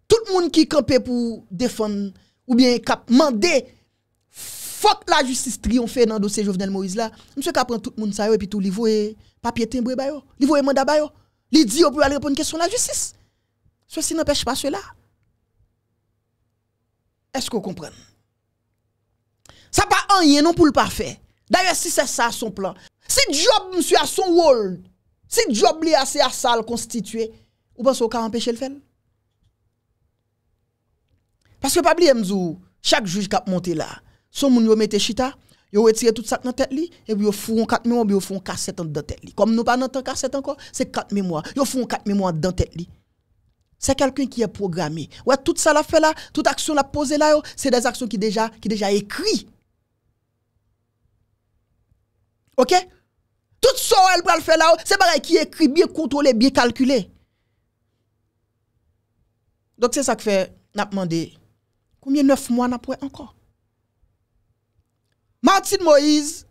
Tout le monde qui campait pour défendre ou bien cap fuck la justice triomphe dans le dossier Jovenel Moïse là, monsieur qui prend tout le monde ça et puis tout il papier timbre ba yo, il mandat ba yo. Il dit on peut aller répondre une question la justice. Ceci n'empêche pas cela. Est-ce qu'on comprend? Ça pas rien non pour le parfait. D'ailleurs, si c'est ça son plan, si job monsieur a son rôle, si job li a c'est à ça constitué, ou pas qu'on empêcher le faire Parce que pas oublier m'dou, chaque juge qui a monté là, son moun yo mette chita, yo retire tout ça dans tête li et puis yo 4 quatre mémoires, yo font cassette dans tête li. Comme nous pas dans cassette encore, c'est quatre mémoires. Yo font quatre mémoires dans tête li. C'est quelqu'un qui est programmé. Ouais, tout ça l'a fait là, toute action l'a posée là, c'est des actions qui déjà qui déjà écrit. OK tout sor el pral fè la ou, se barè ki ekri, biye kontrole, biye kalkule. Dok se sa kfe, nap mande, koumye 9 mwa nap wè ankon? Martine Moïse,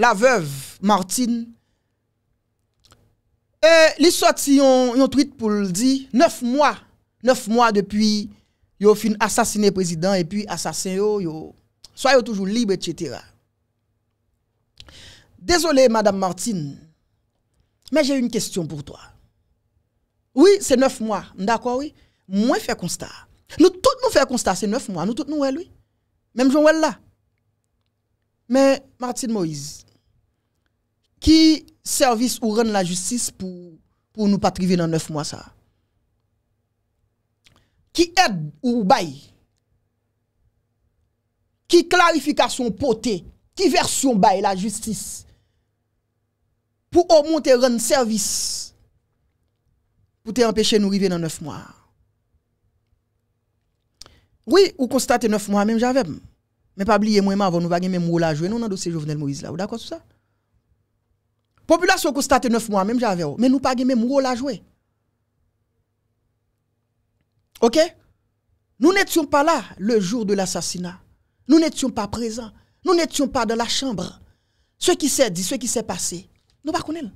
la veuve Martine, e, li sot si yon tweet pou l di, 9 mwa, 9 mwa depi, yo fin asasine prezident, epi asasin yo, yo soy yo toujou libe, etc., Désolé, Madame Martine, mais j'ai une question pour toi. Oui, c'est neuf mois, d'accord, oui. Moi, fais constat. Nous tous nous faisons constat, c'est neuf mois, nous tous nous, oui. Même Jean là. Mais Martine Moïse, qui service ou rend la justice pour, pour nous pas dans neuf mois ça? Qui aide ou bail? Qui clarification potée? Qui version bail la justice? pour au moins te rendre service, pour te empêcher de nous arriver dans 9 mois. Oui, ou constatez 9 mois même j'avais. Mais pas oublier moi avant nous pas même rôle à jouer nous dans dossier Jovenel Moïse là, ou d'accord sur ça Population constate 9 mois même j'avais, mais nous pas même rôle à jouer. OK Nous n'étions pas là le jour de l'assassinat. Nous n'étions pas présents. Nous n'étions pas dans la chambre. Ce qui s'est dit, ce qui s'est passé, nous ne pas.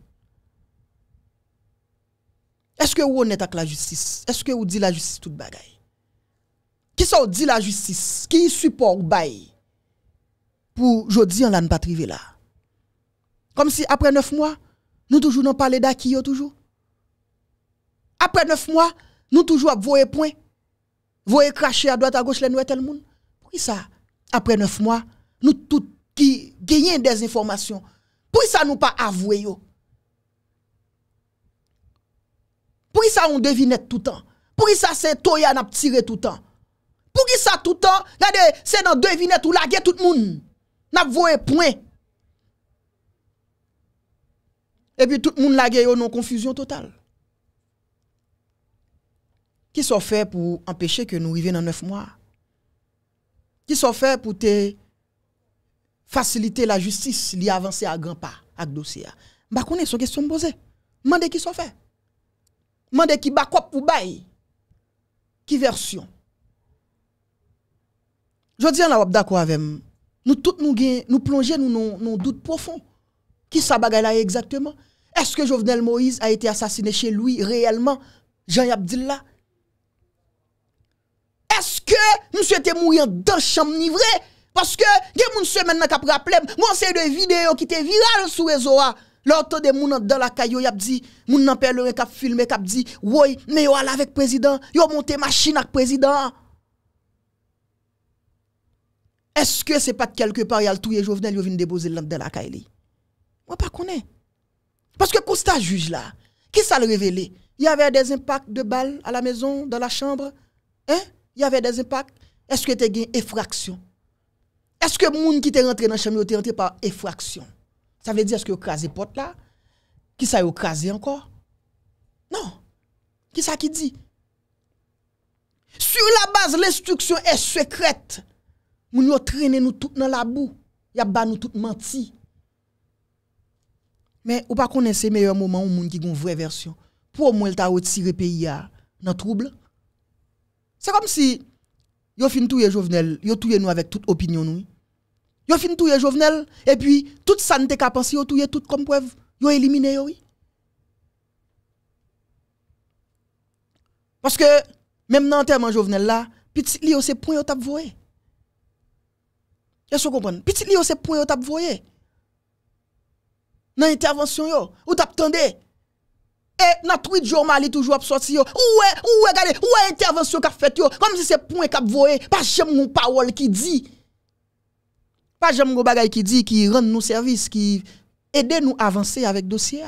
Est-ce que vous êtes honnête avec la justice Est-ce que vous dites la justice toute bagaille Qui vous dit la justice Qui supporte bail Pour jodi, on ne pas arrivé là. Comme si après neuf mois, nous toujours pas parler d'Akio toujours. Après neuf mois, nous toujours à voyer point. Voyer cracher à droite à gauche les nouvelles tel monde. Pourquoi ça Après neuf mois, nous tout qui gagnons des informations pour ça nous pas avouer yo. Pour ça on devinette tout le temps. Pour ça c'est toya n'a tiré tout le temps. Pour ça tout le temps, c'est dans devinette ou laguer tout le monde. N'a voyé point. Et puis tout le monde lagué non confusion totale. Qui sont fait pour empêcher que nous arrivions dans neuf mois? Qui sont fait pour te faciliter la justice, li avancer à grands pas avec dossier. M'a connais son question posée. Mande qui sont fait. Mande qui quoi pour bail. Qui version. Je dis là d'accord avec nous tout nous nous plonger nous doutes profonds. profond. Qui sa bagaille là exactement Est-ce que Jovenel Moïse a été assassiné chez lui réellement Jean Yabdil Est-ce que Nous était mourir dans chambre livrée parce que, il y a une semaine qui a rappelé, mon c'est des vidéo qui était virale sur les réseau. Ah. L'autre des moun dans la caillou, il a dit, moun nan pèlerin qui a filmé, qui a dit, oui, mais ils allé avec président, yo monté machine avec le président. Est-ce que c'est pas quelque part, y a le tout Jovenel, qui vient déposer l'homme dans la ne Moi, pas connais. Parce que constat juge là, qui ça le révélé? Il y avait des impacts de balles à la maison, dans la chambre. Hein? Il y avait des impacts. Est-ce que tu as une effraction? Est-ce que gens qui sont rentré dans la chambre était rentré par effraction Ça veut dire est-ce que la porte là Qui ça crasé encore Non. Qui ça qui dit Sur la base l'instruction est secrète. Moun yo traîné nous tout dans la boue. Y a ba nous tout menti. Mais connaissez pas le meilleur moment où gens qui une vraie version. Pour moi il t'a retiré pays hein, dans trouble. C'est comme si yo fin touye Jovenel, yo touye nous avec toute opinion nous. Yo fin touye Jovenel, et puis tout ça n'était qu'à penser, yo touye tout comme preuve, yo éliminé oui. Parce que, même dans terme Jovenel là, petit li c'est point yo tap voye. Est-ce que vous comprenez? Petit li c'est point yo tap voye. Dans l'intervention yo, ou tap Et dans tweet journal toujours sorti yo. Ouais, ouais, regardez, ouais intervention qu'a fait yo, comme si c'est point qu'a voye, pas jamais mon parole qui dit pas jamais un bagaille qui dit, qui rend nous service, qui aide nous avancer avec dossier.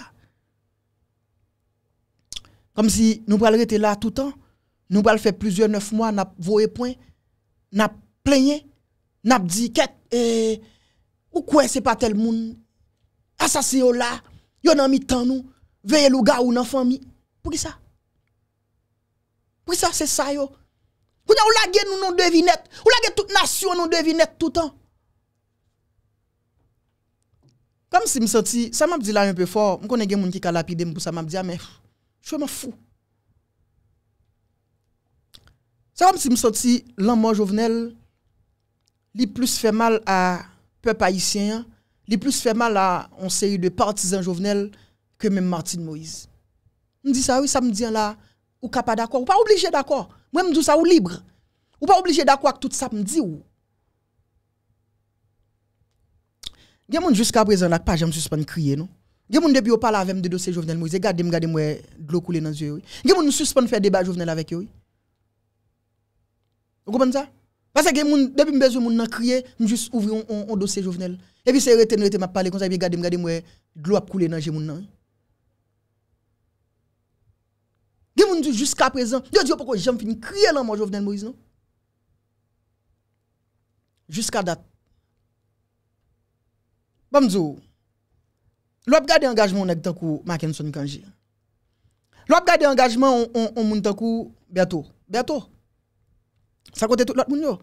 Comme si nous pas rester là tout le temps, nous pas faire plusieurs neuf mois, n'a voyé point, n'a plaigné, n'a dit qu'est eh, ou quoi c'est pas tel monde assassin là, yo nan mis temps nous, veille le gars ou dans famille. Pour qui ça Pour qui ça c'est ça yo Vous avez la nous non devinette, ou la toute nation nous devinette tout le temps. Comme si je me sentais, ça m'a dit là un peu fort, je connais des gens qui sont lapidé pour ça, m'a dit, ah, mais je m'en fous. comme si je me sentais l'amour jovenel, il plus fait mal à peuple haïtien, il plus fait mal à un série de partisans jovenel que même Martin Moïse. Je dis ça, oui, ça me dit là, ou pas d'accord, ou pas obligé d'accord. Moi, je me dis ça, ou libre. Ou pas obligé d'accord avec tout ça, me dit ou. Gen moun jiska prezen lak pa jèm suspèn kriye nou. Gen moun debi ou pala avèm de dosè jovenel mouize, gade m gade m wè glo koule nan zye ou. Gen m moun suspèn fè deba jovenel avèk yo ou. O gomen sa? Pase gen moun debi m bezou moun nan kriye, m jis ouvri on dosè jovenel. E pi se rete m a pale kon sa, gen m gade m gade m wè glo ap koule nan jèm moun nan. Gen m moun jiska prezen, gen m mou jis pou kou jèm fin kriye lan m wò jovenel mouize nou. Jiska dat. Bonjour. L'op gade engagement nèg tankou Mackenson Kanji. L'op gade engagement on on, on moun tankou bientôt Berto. Ça côté tout l'autre moun yo.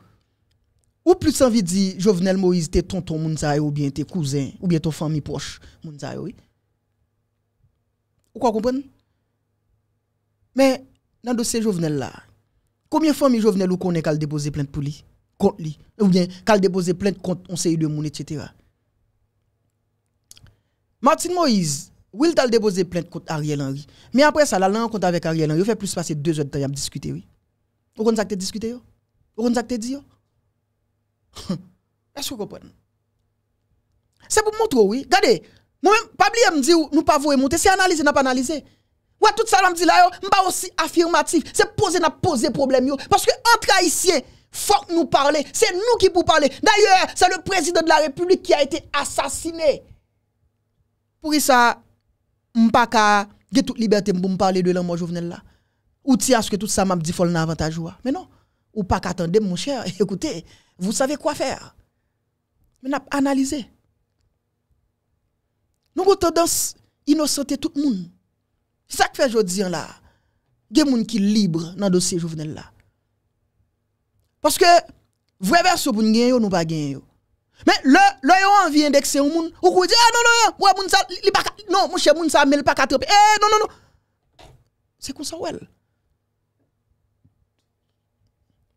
Ou plus envie dit Jovenel Moïse t'es tonton moun ou bien tes cousin ou bien ton famille proche moun oui. Ou quoi comprendre Mais dans ce dossier Jovenel là, combien de familles Jovenel ou connaît qu'elle déposer plainte pour lui, contre lui ou bien qu'elle déposer plainte contre un série de moun etc. Martin Moïse, Will a déposé plainte contre Ariel Henry. Mais après ça, la rencontre avec Ariel Henry, il fait plus passer deux heures de temps à discuter, oui. Vous avez que discuté, Vous avez discuté, que dit, <laughs> Est-ce que vous comprenez? C'est pour montrer, oui. Regardez, moi-même, pas oublier me ne nous pas vouer monter, c'est analyser, n'a pas analyser. Ouais, tout ça, je dis là, je pas aussi affirmatif. C'est poser, n'a poser problème, Parce que entre haïtiens, faut nous parler. C'est nous qui pouvons parler. D'ailleurs, c'est le président de la République qui a été assassiné. Pour ça, m'pa ka pas toute liberté pour me parler de l'amour Jovenel là. Outil à ce que tout ça m'a dit fol avantage Mais non, ou pas qu'attendez mon cher, <laughs> écoutez, vous savez quoi faire. Mais n'a analysé. Nous avons tendance innocenter tout le monde. C'est ça que fait aujourd'hui hein, là. Il y a des gens qui sont dans dossier Jovenel là. Parce que, vrai verso pour nous, nous ne pas gagner. Mais le, le envie indexer un monde, ou vous dites, ah non, non, non, moun sa, li pas, non, mon cher moun ça mais pas attraper. Eh, non, non, non. C'est comme ça, ouais.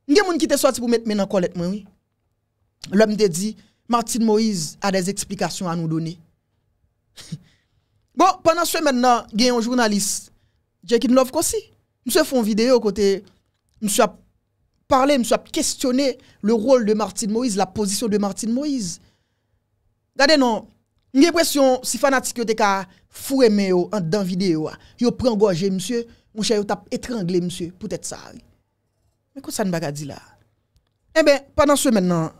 Il y a des gens qui te sorti pour mettre maintenant Colette, oui. L'homme te dit, Martin Moïse a des explications à nous donner. <laughs> bon, pendant ce maintenant, il y a un journaliste, Jackie Love aussi. Nous font une vidéo côté, monsieur Parler, monsieur a questionné le rôle de Martin Moïse, la position de Martin Moïse. Regardez non, j'ai l'impression si fanatique était qu'à fourrer mais en dans vidéo, il ah. prend gorge monsieur, mon cher yo étranglé monsieur, peut-être ça. Mais que ça ne pas dire là Eh ben pendant ce maintenant,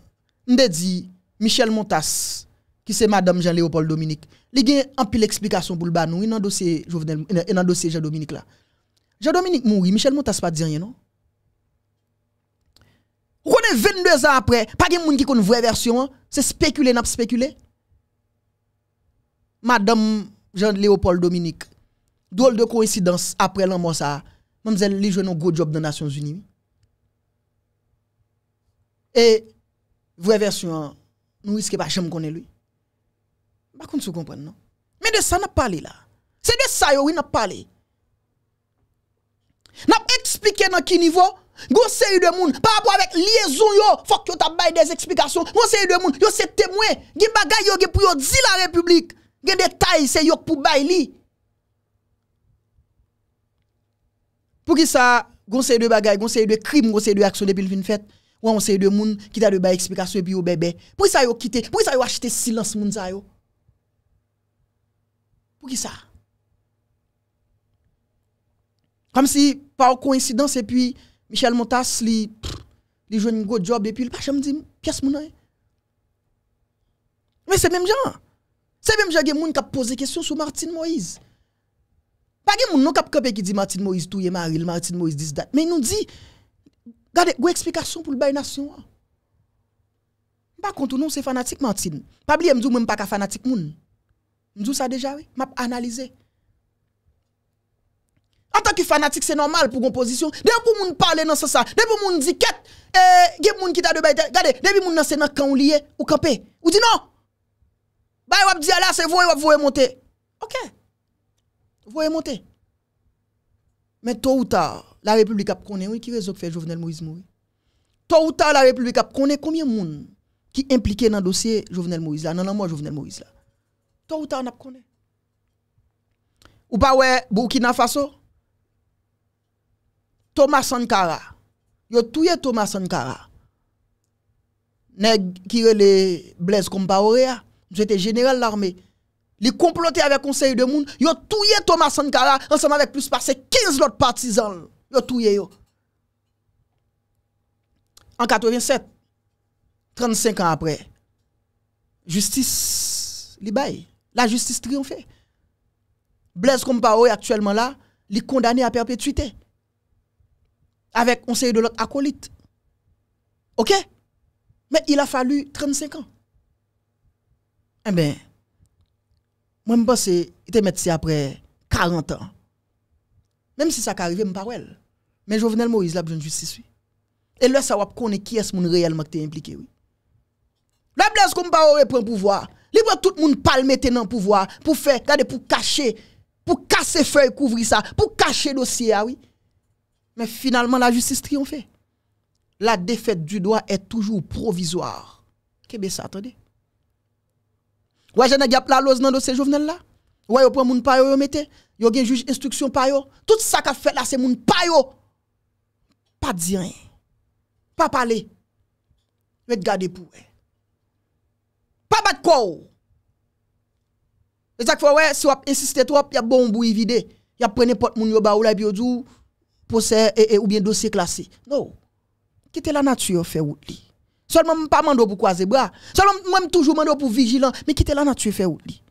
avons dit Michel Montas qui c'est madame Jean-Léopold Dominique. Il a un pile explication pour le banou, dans dossier dossier Jean-Dominique là. Jean-Dominique mourit, Michel Montas pas dit rien non vous est 22 ans après, pas de monde qui connaît une vraie version, hein? c'est spéculer, n'a pas spéculé. Madame Jean-Léopold Dominique, drôle de coïncidence après l'an ça, mademoiselle, elle joue un gros job dans les Nations Unies. Et, vraie version, hein? nous risquons pas jamais connaître lui. Vous qu'on se pas? non? Mais de ça, n'a pas parlé là. C'est de ça, oui, n'a pas parlé. N'a expliqué dans quel niveau Gon se yu de moun, pa apwa avek liyezon yo, fok yo ta bay des eksplikasyon, gon se yu de moun, yo se temwen, gen bagay yo gen pou yo di la republik, gen detay se yu pou bay li. Pou ki sa, gon se yu de bagay, gon se yu de krim, gon se yu de aksyon depil fin fet, wan se yu de moun, ki ta de bay eksplikasyon epi yo bebe, pou ki sa yo kite, pou ki sa yo achite silans moun sa yo? Pou ki sa? Kam si, pa o koinsidans epi, Michel Montas, li, jeunes joue un bon job puis le pas, je me dis, pièce mon Mais c'est même gens. C'est même gens qui ont posé question sur Martine Moïse. Pas de gens qui ont dit Martine Moïse tout est le Martine Moïse dit ça. Mais nous dit, regardez, une explication pour le bail nation. Pas contre nous, c'est fanatique Martine. Pas oublier, je ne suis pas fanatique. Je dis ça déjà, oui. Je analysé. Ata ki fanatik se normal pou kompozisyon, debi moun parle nan se sa, debi moun di ket, ee, ge moun ki ta de bayte, gade, debi moun nan se nan kan ou liye, ou non. kape, ou di nan. Bay wap di ala, se voy wap voye monte. Ok. Voye monte. Men to ou ta, la republik ap kone, ou e ki rezo kfe Jovenel Moïse moun? To ou ta, la republik ap kone, komye moun ki implike nan dosye Jovenel Moïse la, nan nan moun Jovenel Moïse la? To ou ta, la republik ap kone. Ou pa we, bou ki nan Thomas Sankara. Yo touye Thomas Sankara. Neg qui Blaise Compaoré, j'étais général de l'armée. Li comploté avec conseil de monde, yo touye Thomas Sankara ensemble avec plus de 15 autres partisans. Yo touye yo. En 87, 35 ans après, justice li La justice triomphe. Blaise Compaoré actuellement là, est condamné à perpétuité avec un de l'autre acolyte. OK Mais il a fallu 35 ans. Eh bien, moi, je pense il était médecin après 40 ans. Même si ça arrive, je ne pas Mais Jovenel Moïse, là, je justice. Et là, ça va connaître qui est réellement qui est impliqué. Oui. Le pas pour le pouvoir. Il tout le monde palmer dans le pouvoir pour faire, regardez, pour cacher, pour casser feuille, couvrir ça, pour cacher dossier, ah, oui. Mais finalement, la justice triomphe. La défaite du droit est toujours provisoire. Qu'est-ce que ça, attendez? Ouais, j'en ai la loi dans ces jovenel là. Ouais, yo prend moun pa yo yo mette, yo gen juge instruction pa yo. Tout ça qu'a fait là c'est moun pa yo. Pas dire rien. Pas parler. Mais garder pour Pas battre quoi. Oh. Exactement ça ouais, si vous insistez, trop, y a bon bouillie vide. Y a prenez porte moun yo ba ou la biodou ou bien dossier classé. Non. Quittez la nature, fait route. Seulement, pas mando pour croiser bras. Seulement, moi, toujours mando pour vigilant. Mais quittez la nature, fait route.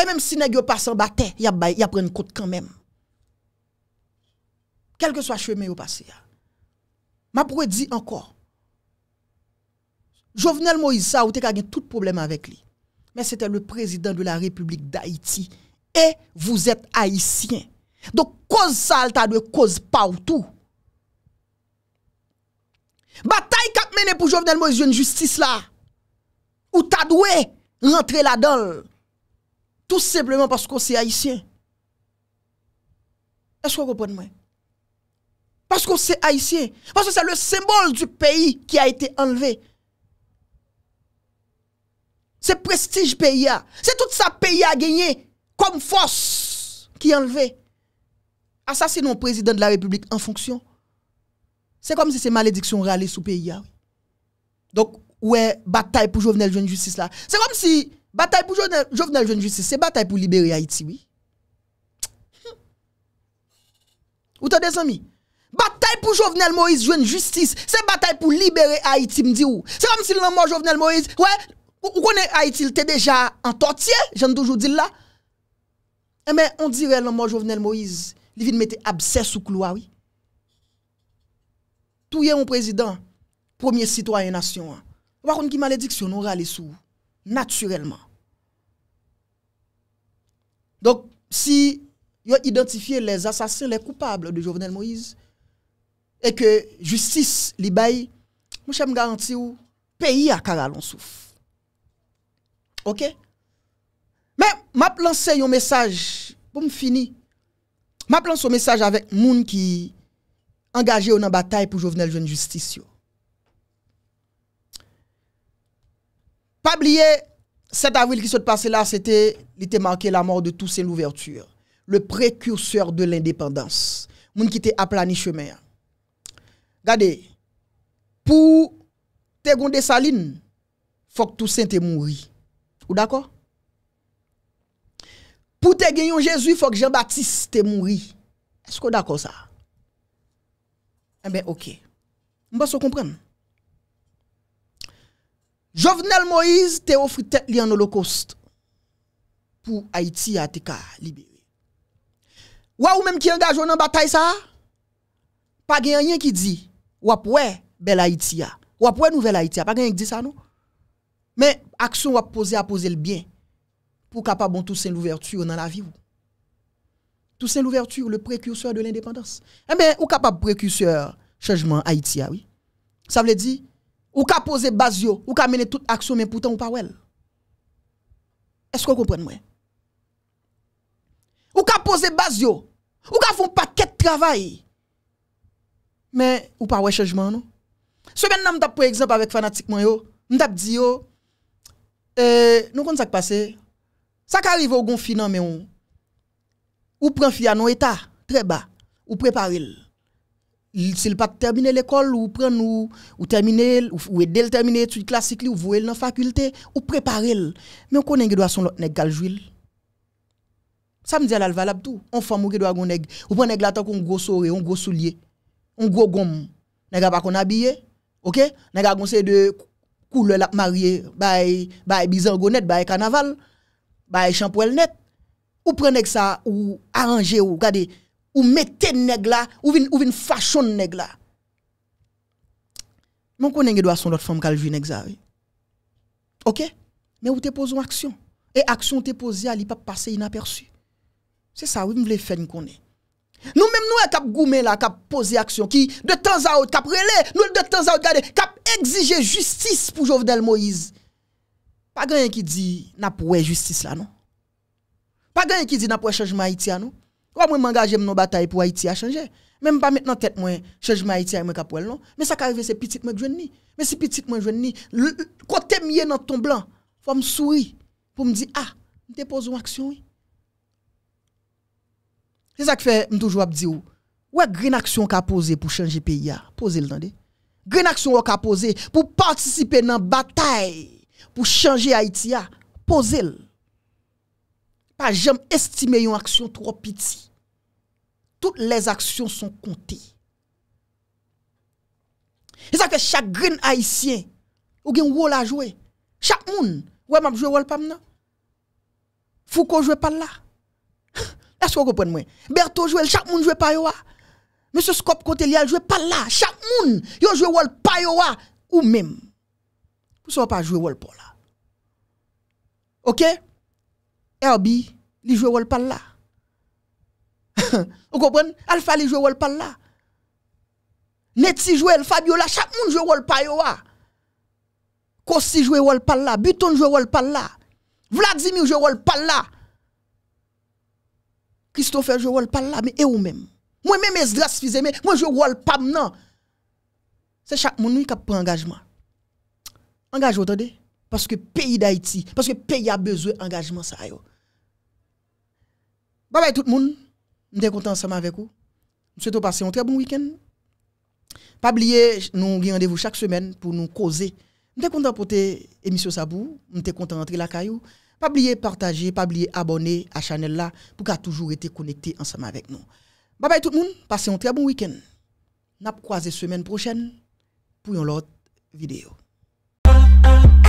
Et même si nèg yo passe en bas Il y a y a prendre côte quand même. Quel que soit chemin yo passé M'a pour dire encore. Jovenel Moïse ça ou te tout problème avec lui. Mais c'était le président de la République d'Haïti et vous êtes haïtien. Donc, cause ça, elle de cause partout. Bataille qu'a mené pour Jovenel Moïse, une justice là. Ou t'as doué rentrer là-dedans. Tout simplement parce qu'on c'est haïtien. Est-ce que vous comprenez Parce qu'on c'est haïtien. Parce que c'est le symbole du pays qui a été enlevé. C'est prestige pays. Ah. C'est tout ça pays a gagné comme force qui est enlevé assassinons le président de la République en fonction. C'est comme si ces malédictions râlaient sous pays. Donc, ouais, bataille pour Jovenel Jeune Justice là. C'est comme si bataille pour Jovenel, Jovenel Jeune Justice, c'est bataille pour libérer Haïti, oui. Ou t'as des amis? Bataille pour Jovenel Moïse, jeune justice, c'est bataille pour libérer Haïti, me dit ou. C'est comme si le moment Jovenel Moïse, ouais, vous connaissez Haïti, il t'es déjà en tortier, j'aime toujours dit là. Eh mais ben, on dirait le moment Jovenel Moïse, il vient mettre absès sous cloua, oui. Tout un président, premier citoyen nation. Hein. Par contre, qui malédiction, on râle sous, naturellement. Donc, si vous identifiez les assassins, les coupables de Jovenel Moïse, et que justice libaille, baille, moi je garantis le pays à caralon souffle. OK Mais m'a lancé un message pour me finir Ma plan sou mesaj avèk moun ki engaje ou nan batay pou jovenel joun justis yo. Pa bliye, set avil ki sot pase la, li te manke la mor de Toussaint l'ouverture. Le prekursor de l'independance. Moun ki te aplani chemè. Gade, pou te gonde salin, fok Toussaint te mouri. Ou d'akor? Pour te gagner Jésus, il faut que Jean-Baptiste te mouri. Est-ce que d'accord ça? Eh bien, ok. On va se comprendre. Jovenel Moïse te offert tête en holocauste pour Haïti à te libéré. Ou même qui engage dans la bataille ça? Pas rien qui dit. Ou ouais, belle Haïti. Ou ouais, nouvelle Haïti. Pas rien qui dit ça non? Mais action ou poser à poser le bien. Ou ka pa bon tousen l'ouverture nan la vi ou? Tousen l'ouverture, le prekursor de l'independence. E eh men, ou ka pa prekursor chejman Haitia, ah oui? Sa vle di? Ou ka pose bas yo? Ou ka mene tout aksyon men poutan ou pa wel? Esko ou kompren mwen? Ou ka pose bas yo? Ou ka foun pa ket travay? Men, ou pa wel chejman nou? Se ben nan m tap prekzamp avèk fanatik mwen yo, m tap di yo, euh, nou kon sa k pasey, Sa ka rive ou gon finan men ou? Ou pren fia nou eta? Treba. Ou preparel. Se l pa termine l ekol, ou pren nou, ou termine, ou edel termine etu klasik li, ou vwe l nan fakulte, ou preparel. Men ou konen ge doa son lot neg kaljwil? Sa m diya l alvalap tou? On fwa mou ge doa gon neg. Ou pren neg la ton kon gosore, on gosulye, on gogom. Nega pa kon abye, ok? Nega kon se de koule l ap marye, bay bizan gonet, bay kanaval. bah shampoo net ou prenez ça ou arrangez ou regardez ou mettez nèg là ou vin ou vin fashion nèg là mon connaît doit son autre femme calvin nèg ça OK mais ou te pose une action et action te posée elle pas passer inaperçu c'est ça oui me voulez faire connaît nous même nous, cap nous, là, cap poser action, qui de temps à autre, cap relé, nous de temps à autre, cap exiger justice pour Jovenel Moïse. Pas quelqu'un qui dit n'a pas justice là non. Pas quelqu'un qui dit n'a pas changement Haïti non. Ou moi m'engager dans bataille pour Haïti à changer. Même pas maintenant tête moi changement Haïti moi capable non. Mais ça qui arrive c'est petit moi jeune ni. Mais si petit moi jeune ni côté mien dans ton blanc, faut me sourire pour me dire ah, me dépose une action oui. C'est ça que fait toujours dire Ouais, green action qu'a posé pour changer pays, ah, posez le Green action qu'a posé pour participer dans bataille pour changer Haïti, posez le. Pas jamais estimer une action trop petite. Toutes les actions sont comptées. C'est ça que chaque grain haïtien ou un rôle à jouer. Chaque monde, ouais, m'a joué rôle pas maintenant. Foucault joue pas là. <laughs> Est-ce que vous comprenez moi? Berthaud joue, chaque monde joue pas là. Monsieur Scop côté il joue pas là. Chaque monde, il joue rôle pas là ou même. Mwen sewa pa jwe wol pa la. Ok? Erbi li jwe wol pa la. <laughs> Ou kopren? Alfa li jwe wol pa la. Neti jwe, El Fabiola, chak moun jwe wol pa yo a. Kosi jwe wol pa la. Buton jwe wol pa la. Vladimir jwe wol pa la. Christopher jwe wol pa la. E mwen jwe wol pa mnen. Se chak moun nou yi kap pou engajman. Engagez-vous, attendez. Parce que pays d'Haïti, parce que pays a besoin d'engagement. Bye bye ben, tout le monde. Nous sommes content ensemble avec vous. Nous souhaitons passer un très bon week-end. Pas oublier, nous avons rendez-vous chaque semaine pour nous causer. Nous sommes content pour émission Sabou. Nous sommes content d'entrer la caillou. Pas oublier partager, pas oublier abonner à la chaîne là pour qu'à toujours été connecté ensemble avec nous. Bye bye tout le monde. Passez un très bon week-end. Nous la semaine prochaine pour une autre vidéo. uh, uh.